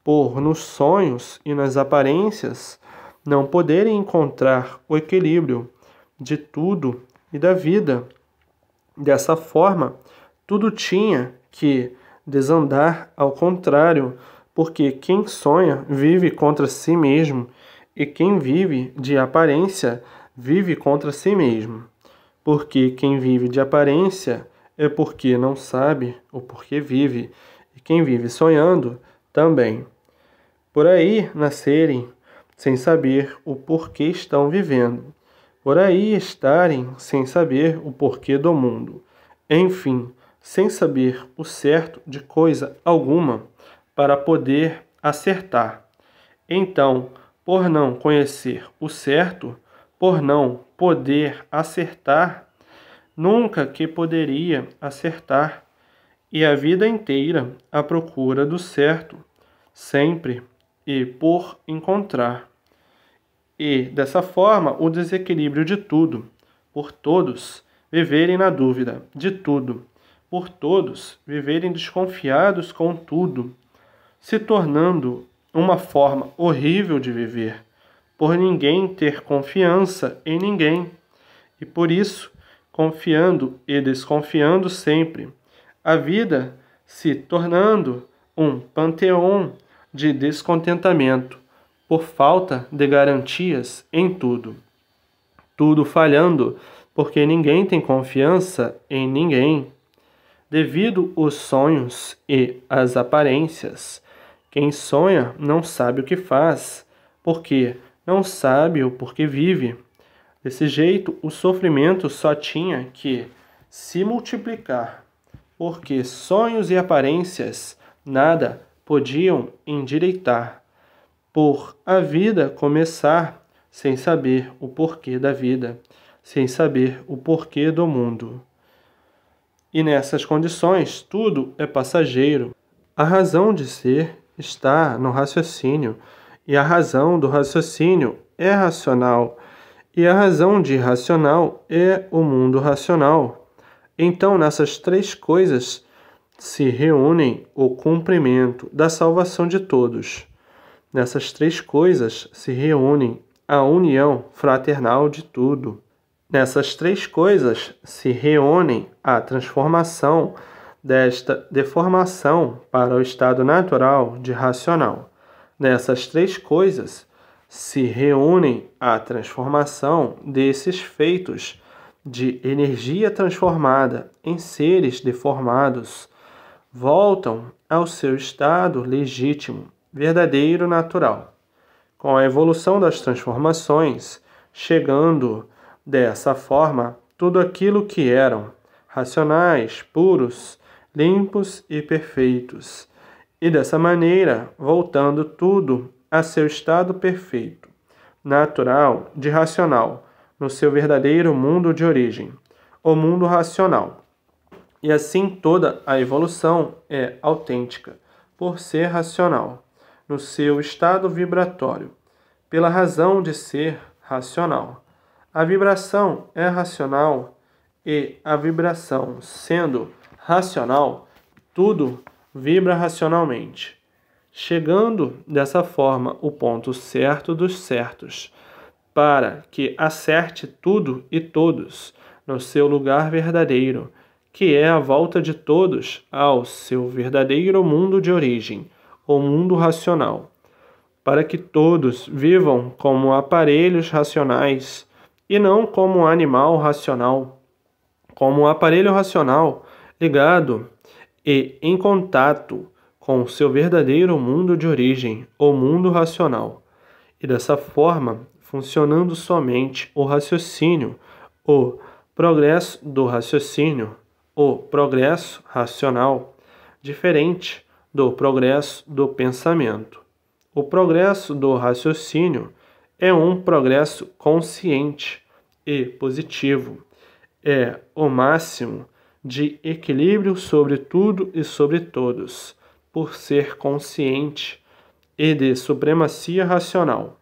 por nos sonhos e nas aparências não poderem encontrar o equilíbrio de tudo e da vida. Dessa forma, tudo tinha que desandar ao contrário porque quem sonha vive contra si mesmo, e quem vive de aparência vive contra si mesmo. Porque quem vive de aparência é porque não sabe o porquê vive, e quem vive sonhando também. Por aí nascerem sem saber o porquê estão vivendo, por aí estarem sem saber o porquê do mundo, enfim, sem saber o certo de coisa alguma para poder acertar. Então, por não conhecer o certo, por não poder acertar, nunca que poderia acertar, e a vida inteira à procura do certo, sempre e por encontrar. E, dessa forma, o desequilíbrio de tudo, por todos viverem na dúvida de tudo, por todos viverem desconfiados com tudo, se tornando uma forma horrível de viver, por ninguém ter confiança em ninguém, e por isso, confiando e desconfiando sempre, a vida se tornando um panteão de descontentamento, por falta de garantias em tudo. Tudo falhando, porque ninguém tem confiança em ninguém. Devido os sonhos e as aparências, quem sonha não sabe o que faz, porque não sabe o porquê vive. Desse jeito, o sofrimento só tinha que se multiplicar, porque sonhos e aparências nada podiam endireitar, por a vida começar sem saber o porquê da vida, sem saber o porquê do mundo. E nessas condições, tudo é passageiro. A razão de ser está no raciocínio, e a razão do raciocínio é racional, e a razão de racional é o mundo racional. Então, nessas três coisas se reúnem o cumprimento da salvação de todos. Nessas três coisas se reúnem a união fraternal de tudo. Nessas três coisas se reúnem a transformação desta deformação para o estado natural de racional. Nessas três coisas se reúnem a transformação desses feitos de energia transformada em seres deformados, voltam ao seu estado legítimo, verdadeiro natural. Com a evolução das transformações, chegando dessa forma tudo aquilo que eram racionais, puros, limpos e perfeitos, e dessa maneira voltando tudo a seu estado perfeito, natural de racional, no seu verdadeiro mundo de origem, o mundo racional. E assim toda a evolução é autêntica, por ser racional, no seu estado vibratório, pela razão de ser racional. A vibração é racional e a vibração, sendo racional, tudo vibra racionalmente, chegando dessa forma o ponto certo dos certos, para que acerte tudo e todos no seu lugar verdadeiro, que é a volta de todos ao seu verdadeiro mundo de origem, o mundo racional, para que todos vivam como aparelhos racionais e não como animal racional. Como aparelho racional, ligado e em contato com seu verdadeiro mundo de origem, o mundo racional. E dessa forma, funcionando somente o raciocínio, o progresso do raciocínio, o progresso racional, diferente do progresso do pensamento. O progresso do raciocínio é um progresso consciente e positivo. É o máximo de equilíbrio sobre tudo e sobre todos, por ser consciente e de supremacia racional.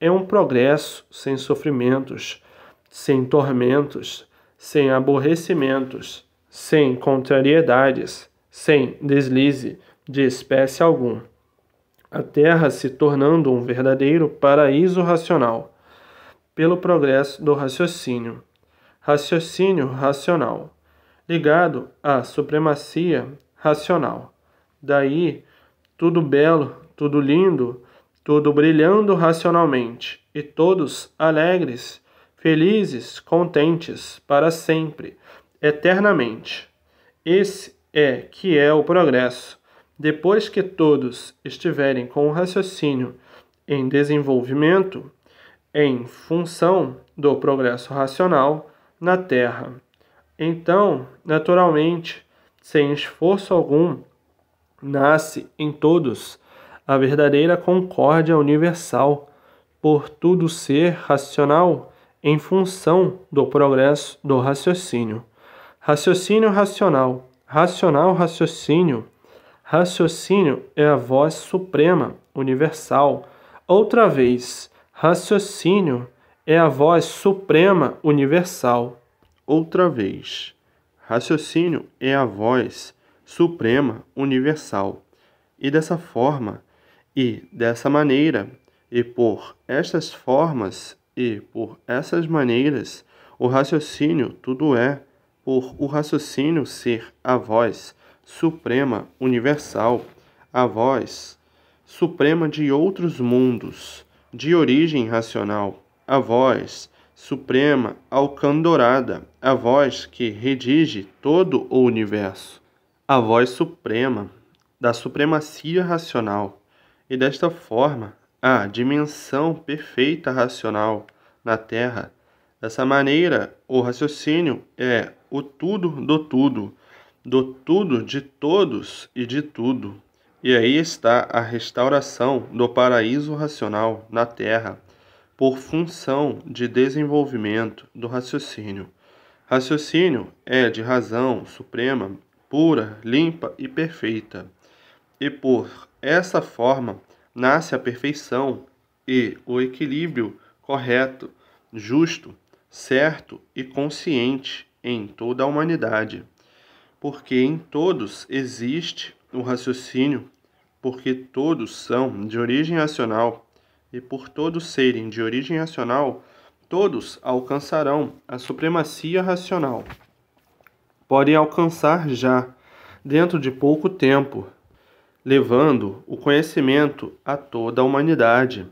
É um progresso sem sofrimentos, sem tormentos, sem aborrecimentos, sem contrariedades, sem deslize de espécie algum. A Terra se tornando um verdadeiro paraíso racional, pelo progresso do raciocínio. Raciocínio racional ligado à supremacia racional. Daí, tudo belo, tudo lindo, tudo brilhando racionalmente, e todos alegres, felizes, contentes, para sempre, eternamente. Esse é que é o progresso. Depois que todos estiverem com o raciocínio em desenvolvimento, em função do progresso racional na Terra. Então, naturalmente, sem esforço algum, nasce em todos a verdadeira concórdia universal, por tudo ser racional em função do progresso do raciocínio. Raciocínio racional, racional raciocínio. Raciocínio é a voz suprema, universal. Outra vez, raciocínio é a voz suprema, universal outra vez. Raciocínio é a voz suprema universal. E dessa forma, e dessa maneira, e por estas formas e por essas maneiras, o raciocínio tudo é, por o raciocínio ser a voz suprema universal, a voz suprema de outros mundos, de origem racional, a voz suprema, alcandorada, a voz que redige todo o universo, a voz suprema da supremacia racional. E desta forma, a dimensão perfeita racional na Terra. Dessa maneira, o raciocínio é o tudo do tudo, do tudo de todos e de tudo. E aí está a restauração do paraíso racional na Terra por função de desenvolvimento do raciocínio. Raciocínio é de razão suprema, pura, limpa e perfeita. E por essa forma nasce a perfeição e o equilíbrio correto, justo, certo e consciente em toda a humanidade. Porque em todos existe o raciocínio, porque todos são de origem racional e por todos serem de origem racional, todos alcançarão a supremacia racional. Podem alcançar já, dentro de pouco tempo, levando o conhecimento a toda a humanidade,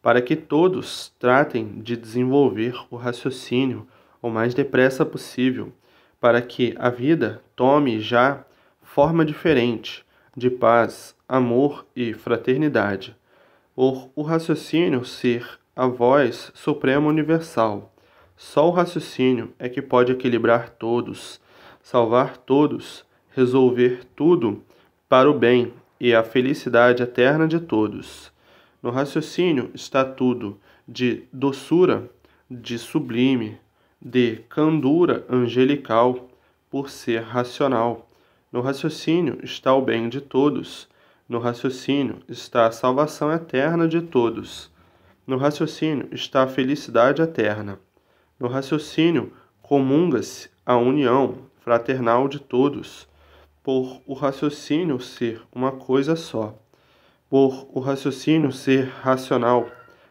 para que todos tratem de desenvolver o raciocínio o mais depressa possível, para que a vida tome já forma diferente de paz, amor e fraternidade por o raciocínio ser a voz suprema universal. Só o raciocínio é que pode equilibrar todos, salvar todos, resolver tudo para o bem e a felicidade eterna de todos. No raciocínio está tudo de doçura, de sublime, de candura angelical, por ser racional. No raciocínio está o bem de todos, no raciocínio está a salvação eterna de todos. No raciocínio está a felicidade eterna. No raciocínio comunga-se a união fraternal de todos, por o raciocínio ser uma coisa só, por o raciocínio ser racional,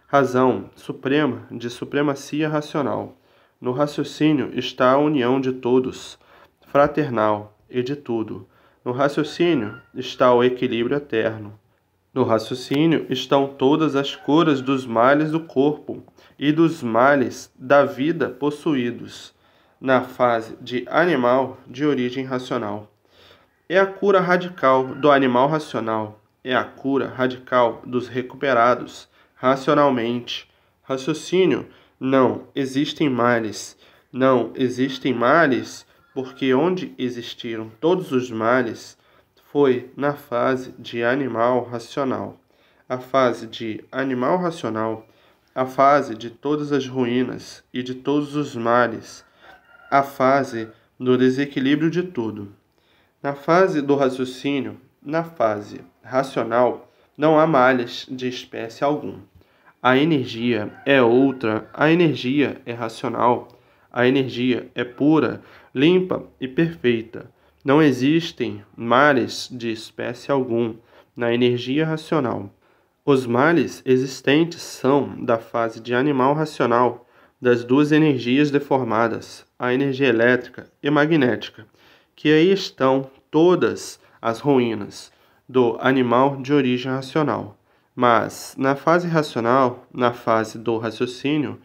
razão suprema de supremacia racional. No raciocínio está a união de todos, fraternal e de tudo. No raciocínio está o equilíbrio eterno. No raciocínio estão todas as curas dos males do corpo e dos males da vida possuídos, na fase de animal de origem racional. É a cura radical do animal racional, é a cura radical dos recuperados racionalmente. Raciocínio: não existem males, não existem males porque onde existiram todos os males foi na fase de animal racional. A fase de animal racional, a fase de todas as ruínas e de todos os males, a fase do desequilíbrio de tudo. Na fase do raciocínio, na fase racional, não há malhas de espécie algum. A energia é outra, a energia é racional a energia é pura, limpa e perfeita. Não existem males de espécie algum na energia racional. Os males existentes são da fase de animal racional, das duas energias deformadas, a energia elétrica e magnética, que aí estão todas as ruínas do animal de origem racional. Mas, na fase racional, na fase do raciocínio,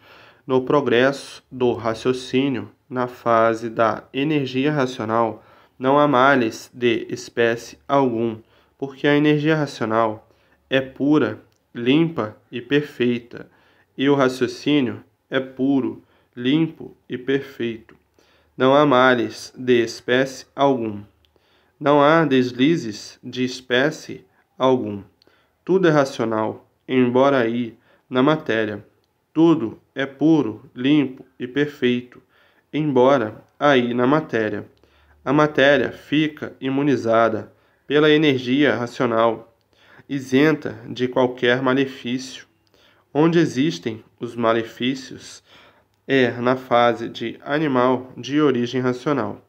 no progresso do raciocínio na fase da energia racional, não há males de espécie algum, porque a energia racional é pura, limpa e perfeita, e o raciocínio é puro, limpo e perfeito. Não há males de espécie algum. Não há deslizes de espécie algum. Tudo é racional, embora aí na matéria. Tudo é puro, limpo e perfeito, embora aí na matéria. A matéria fica imunizada pela energia racional, isenta de qualquer malefício. Onde existem os malefícios é na fase de animal de origem racional.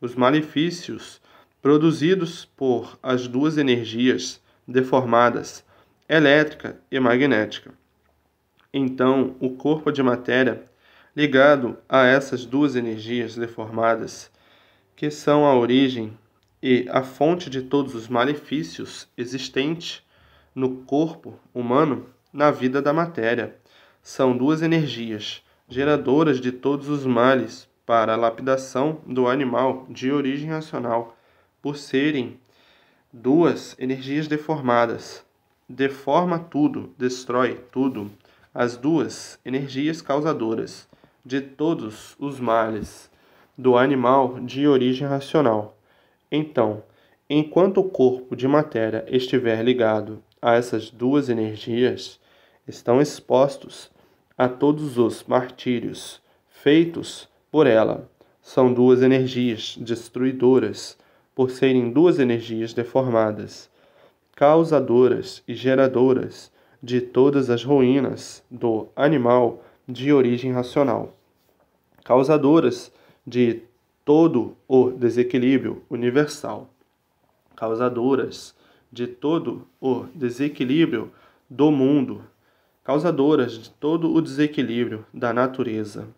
Os malefícios produzidos por as duas energias deformadas, elétrica e magnética então o corpo de matéria ligado a essas duas energias deformadas, que são a origem e a fonte de todos os malefícios existentes no corpo humano, na vida da matéria. São duas energias geradoras de todos os males para a lapidação do animal de origem racional, por serem duas energias deformadas. Deforma tudo, destrói tudo as duas energias causadoras de todos os males do animal de origem racional. Então, enquanto o corpo de matéria estiver ligado a essas duas energias, estão expostos a todos os martírios feitos por ela. São duas energias destruidoras, por serem duas energias deformadas, causadoras e geradoras de todas as ruínas do animal de origem racional, causadoras de todo o desequilíbrio universal, causadoras de todo o desequilíbrio do mundo, causadoras de todo o desequilíbrio da natureza.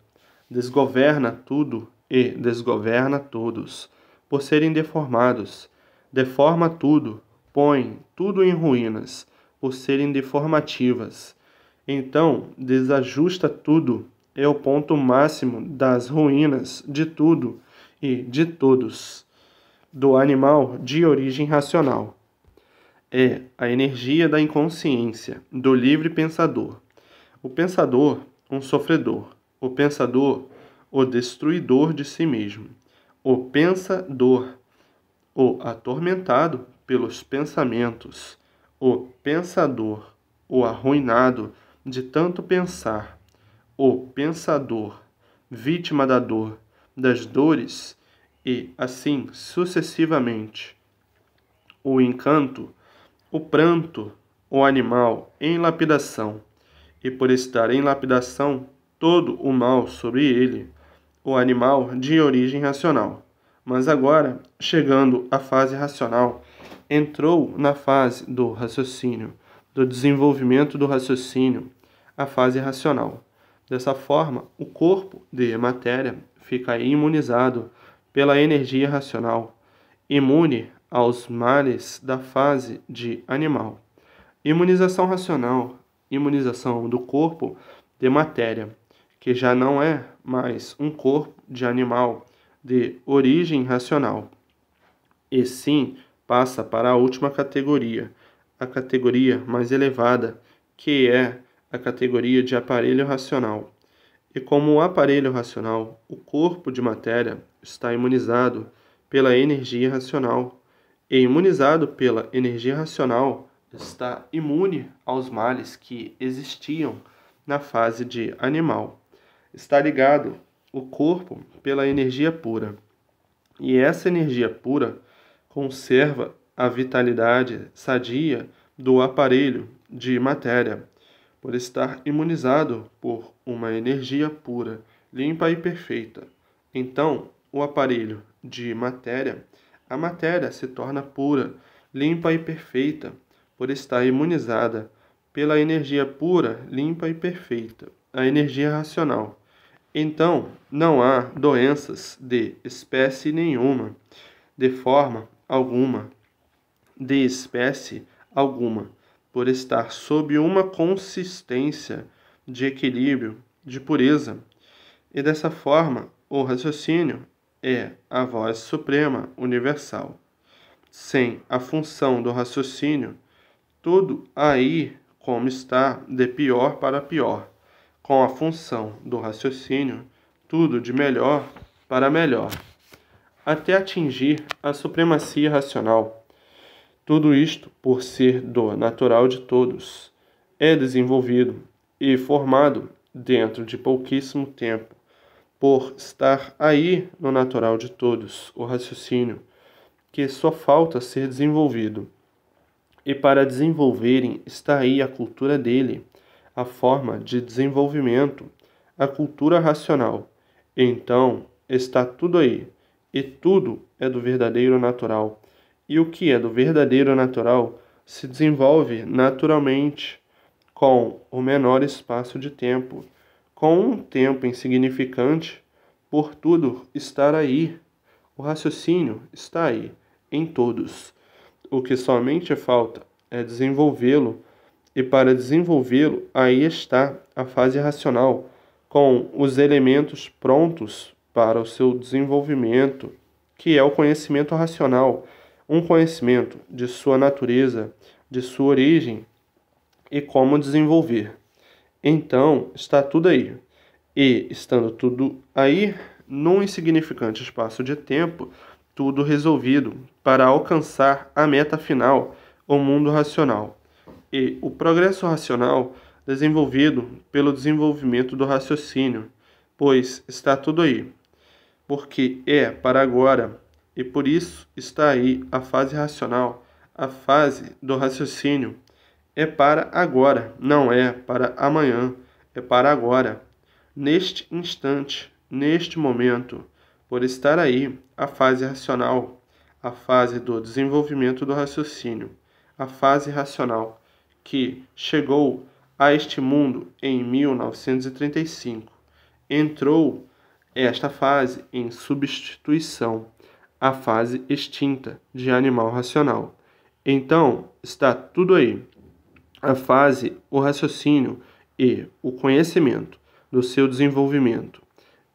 Desgoverna tudo e desgoverna todos, por serem deformados. Deforma tudo, põe tudo em ruínas por serem deformativas. Então, desajusta tudo, é o ponto máximo das ruínas de tudo e de todos, do animal de origem racional. É a energia da inconsciência, do livre pensador. O pensador, um sofredor. O pensador, o destruidor de si mesmo. O pensador, o atormentado pelos pensamentos o pensador, o arruinado de tanto pensar, o pensador, vítima da dor, das dores e assim sucessivamente. O encanto, o pranto, o animal em lapidação, e por estar em lapidação todo o mal sobre ele, o animal de origem racional. Mas agora, chegando à fase racional, entrou na fase do raciocínio, do desenvolvimento do raciocínio, a fase racional. Dessa forma, o corpo de matéria fica imunizado pela energia racional, imune aos males da fase de animal. Imunização racional, imunização do corpo de matéria, que já não é mais um corpo de animal de origem racional, e sim passa para a última categoria, a categoria mais elevada, que é a categoria de aparelho racional. E como o aparelho racional, o corpo de matéria está imunizado pela energia racional, e imunizado pela energia racional, está imune aos males que existiam na fase de animal. Está ligado o corpo pela energia pura. E essa energia pura conserva a vitalidade sadia do aparelho de matéria, por estar imunizado por uma energia pura, limpa e perfeita. Então, o aparelho de matéria, a matéria se torna pura, limpa e perfeita, por estar imunizada pela energia pura, limpa e perfeita, a energia racional. Então, não há doenças de espécie nenhuma, de forma alguma, de espécie alguma, por estar sob uma consistência de equilíbrio, de pureza. E dessa forma, o raciocínio é a voz suprema universal. Sem a função do raciocínio, tudo aí como está de pior para pior. Com a função do raciocínio, tudo de melhor para melhor até atingir a supremacia racional. Tudo isto, por ser do natural de todos, é desenvolvido e formado dentro de pouquíssimo tempo, por estar aí no natural de todos o raciocínio, que só falta ser desenvolvido. E para desenvolverem está aí a cultura dele, a forma de desenvolvimento, a cultura racional. Então, está tudo aí e tudo é do verdadeiro natural. E o que é do verdadeiro natural se desenvolve naturalmente com o menor espaço de tempo, com um tempo insignificante, por tudo estar aí. O raciocínio está aí, em todos. O que somente falta é desenvolvê-lo, e para desenvolvê-lo, aí está a fase racional, com os elementos prontos para o seu desenvolvimento, que é o conhecimento racional, um conhecimento de sua natureza, de sua origem e como desenvolver. Então, está tudo aí. E, estando tudo aí, num insignificante espaço de tempo, tudo resolvido para alcançar a meta final, o mundo racional. E o progresso racional desenvolvido pelo desenvolvimento do raciocínio, pois está tudo aí porque é para agora, e por isso está aí a fase racional, a fase do raciocínio. É para agora, não é para amanhã, é para agora, neste instante, neste momento, por estar aí a fase racional, a fase do desenvolvimento do raciocínio, a fase racional que chegou a este mundo em 1935, entrou esta fase em substituição à fase extinta de animal racional. Então, está tudo aí. A fase, o raciocínio e o conhecimento do seu desenvolvimento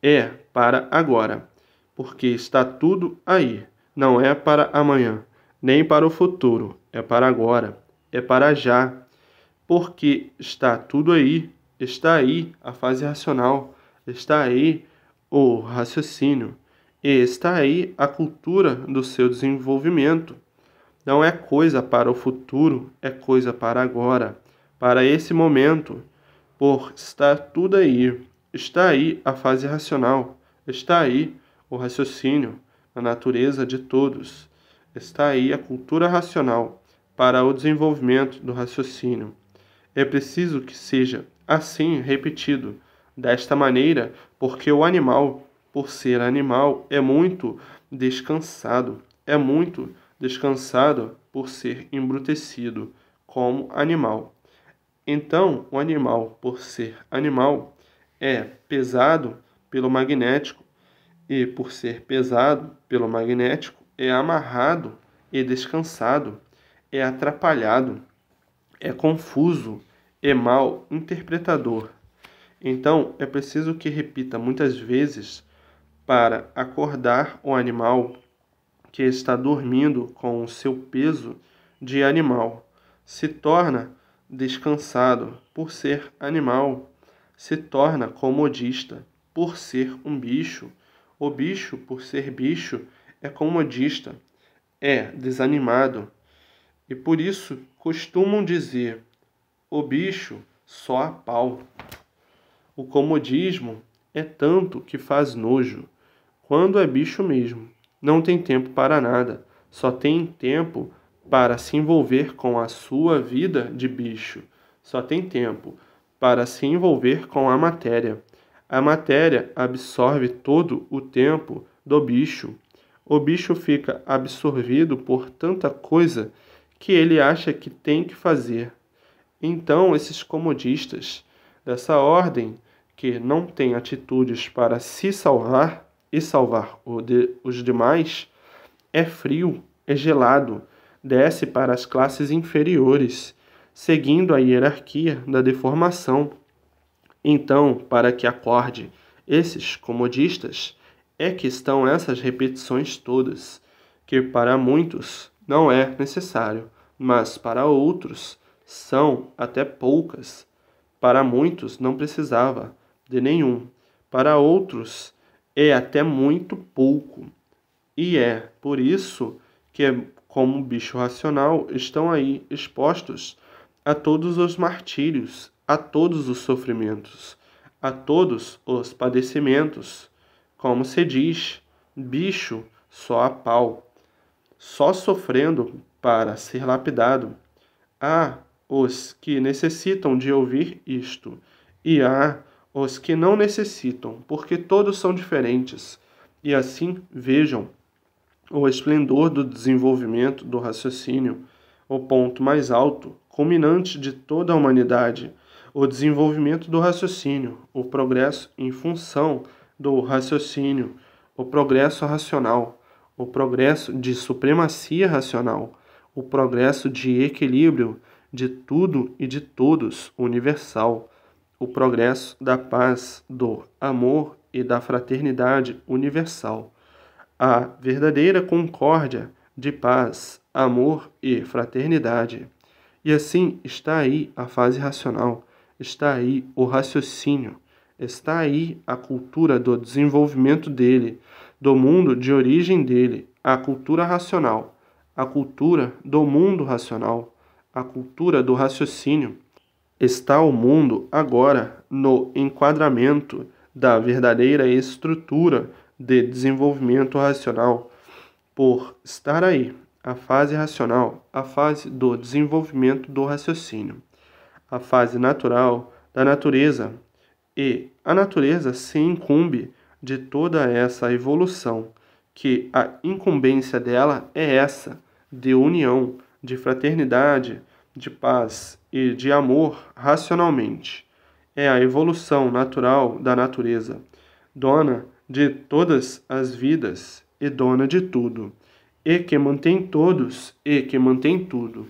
é para agora, porque está tudo aí, não é para amanhã, nem para o futuro, é para agora, é para já, porque está tudo aí, está aí a fase racional, está aí o raciocínio, e está aí a cultura do seu desenvolvimento. Não é coisa para o futuro, é coisa para agora, para esse momento, por estar tudo aí. Está aí a fase racional, está aí o raciocínio, a natureza de todos. Está aí a cultura racional para o desenvolvimento do raciocínio. É preciso que seja assim repetido desta maneira, porque o animal, por ser animal, é muito descansado, é muito descansado por ser embrutecido como animal. Então, o animal, por ser animal, é pesado pelo magnético e, por ser pesado pelo magnético, é amarrado e descansado, é atrapalhado, é confuso, é mal interpretador, então, é preciso que repita muitas vezes para acordar o animal que está dormindo com o seu peso de animal. Se torna descansado por ser animal, se torna comodista por ser um bicho. O bicho, por ser bicho, é comodista, é desanimado. E por isso costumam dizer: o bicho só a pau. O comodismo é tanto que faz nojo, quando é bicho mesmo. Não tem tempo para nada, só tem tempo para se envolver com a sua vida de bicho, só tem tempo para se envolver com a matéria. A matéria absorve todo o tempo do bicho. O bicho fica absorvido por tanta coisa que ele acha que tem que fazer. Então, esses comodistas dessa ordem que não tem atitudes para se salvar e salvar os demais, é frio, é gelado, desce para as classes inferiores, seguindo a hierarquia da deformação. Então, para que acorde esses comodistas, é que estão essas repetições todas, que para muitos não é necessário, mas para outros são até poucas. Para muitos não precisava, de nenhum. Para outros, é até muito pouco. E é por isso que, como bicho racional, estão aí expostos a todos os martírios, a todos os sofrimentos, a todos os padecimentos. Como se diz, bicho só a pau, só sofrendo para ser lapidado. Há os que necessitam de ouvir isto, e há os que não necessitam, porque todos são diferentes, e assim vejam o esplendor do desenvolvimento do raciocínio, o ponto mais alto, culminante de toda a humanidade, o desenvolvimento do raciocínio, o progresso em função do raciocínio, o progresso racional, o progresso de supremacia racional, o progresso de equilíbrio de tudo e de todos universal o progresso da paz, do amor e da fraternidade universal. A verdadeira concórdia de paz, amor e fraternidade. E assim está aí a fase racional, está aí o raciocínio, está aí a cultura do desenvolvimento dele, do mundo de origem dele, a cultura racional, a cultura do mundo racional, a cultura do raciocínio está o mundo agora no enquadramento da verdadeira estrutura de desenvolvimento racional, por estar aí a fase racional, a fase do desenvolvimento do raciocínio, a fase natural da natureza, e a natureza se incumbe de toda essa evolução, que a incumbência dela é essa, de união, de fraternidade, de paz e de amor racionalmente. É a evolução natural da natureza, dona de todas as vidas e dona de tudo, e que mantém todos e que mantém tudo.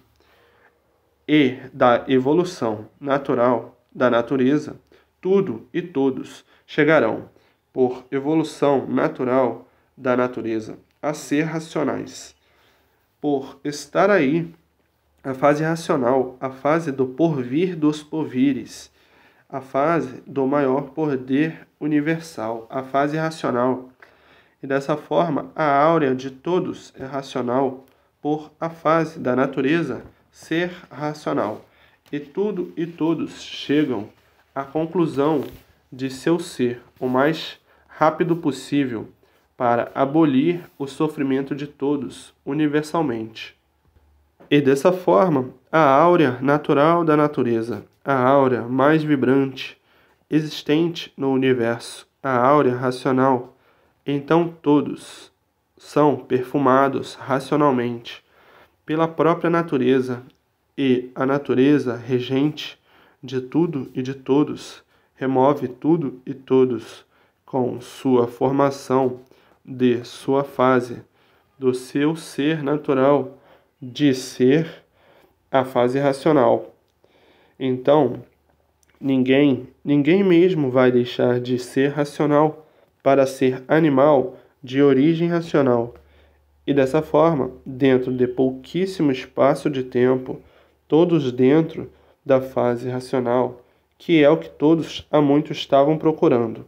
E da evolução natural da natureza, tudo e todos chegarão, por evolução natural da natureza, a ser racionais. Por estar aí a fase racional, a fase do porvir dos povires, a fase do maior poder universal, a fase racional. E dessa forma, a áurea de todos é racional por a fase da natureza ser racional. E tudo e todos chegam à conclusão de seu ser o mais rápido possível para abolir o sofrimento de todos universalmente. E dessa forma, a áurea natural da natureza, a áurea mais vibrante, existente no universo, a áurea racional, então todos são perfumados racionalmente pela própria natureza, e a natureza regente de tudo e de todos remove tudo e todos com sua formação de sua fase, do seu ser natural de ser a fase racional. Então, ninguém, ninguém mesmo vai deixar de ser racional para ser animal de origem racional. E dessa forma, dentro de pouquíssimo espaço de tempo, todos dentro da fase racional, que é o que todos há muito estavam procurando.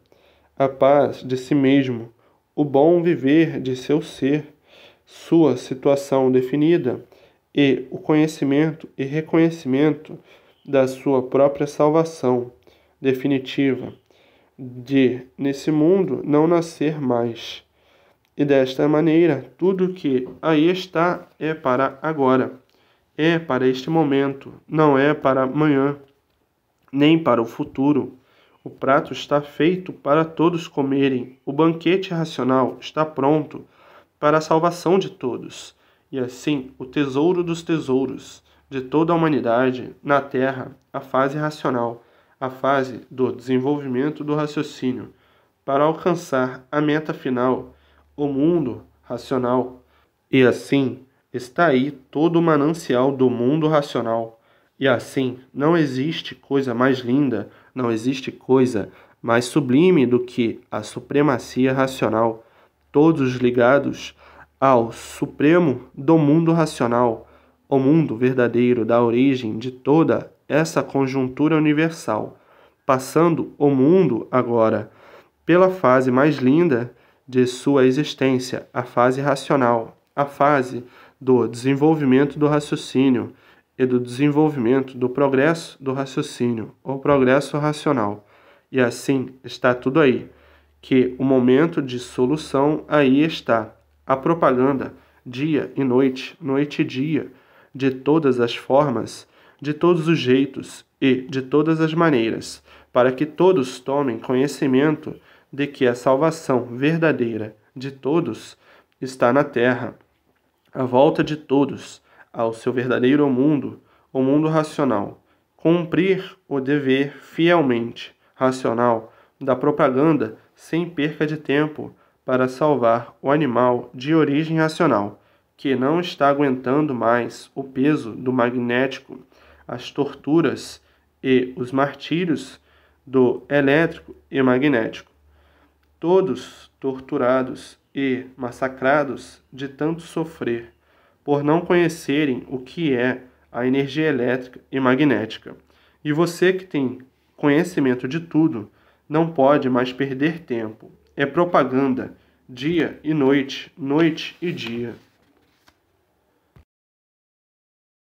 A paz de si mesmo, o bom viver de seu ser, sua situação definida e o conhecimento e reconhecimento da sua própria salvação definitiva, de nesse mundo não nascer mais. E desta maneira, tudo que aí está é para agora, é para este momento, não é para amanhã, nem para o futuro. O prato está feito para todos comerem, o banquete racional está pronto para a salvação de todos, e assim o tesouro dos tesouros de toda a humanidade na Terra, a fase racional, a fase do desenvolvimento do raciocínio, para alcançar a meta final, o mundo racional. E assim está aí todo o manancial do mundo racional. E assim não existe coisa mais linda, não existe coisa mais sublime do que a supremacia racional todos ligados ao Supremo do mundo racional, o mundo verdadeiro da origem de toda essa conjuntura universal, passando o mundo agora pela fase mais linda de sua existência, a fase racional, a fase do desenvolvimento do raciocínio e do desenvolvimento do progresso do raciocínio, o progresso racional. E assim está tudo aí que o momento de solução aí está. A propaganda, dia e noite, noite e dia, de todas as formas, de todos os jeitos e de todas as maneiras, para que todos tomem conhecimento de que a salvação verdadeira de todos está na terra, à volta de todos, ao seu verdadeiro mundo, o mundo racional. Cumprir o dever fielmente racional da propaganda sem perca de tempo, para salvar o animal de origem racional, que não está aguentando mais o peso do magnético, as torturas e os martírios do elétrico e magnético. Todos torturados e massacrados de tanto sofrer, por não conhecerem o que é a energia elétrica e magnética. E você que tem conhecimento de tudo, não pode mais perder tempo. É propaganda, dia e noite, noite e dia.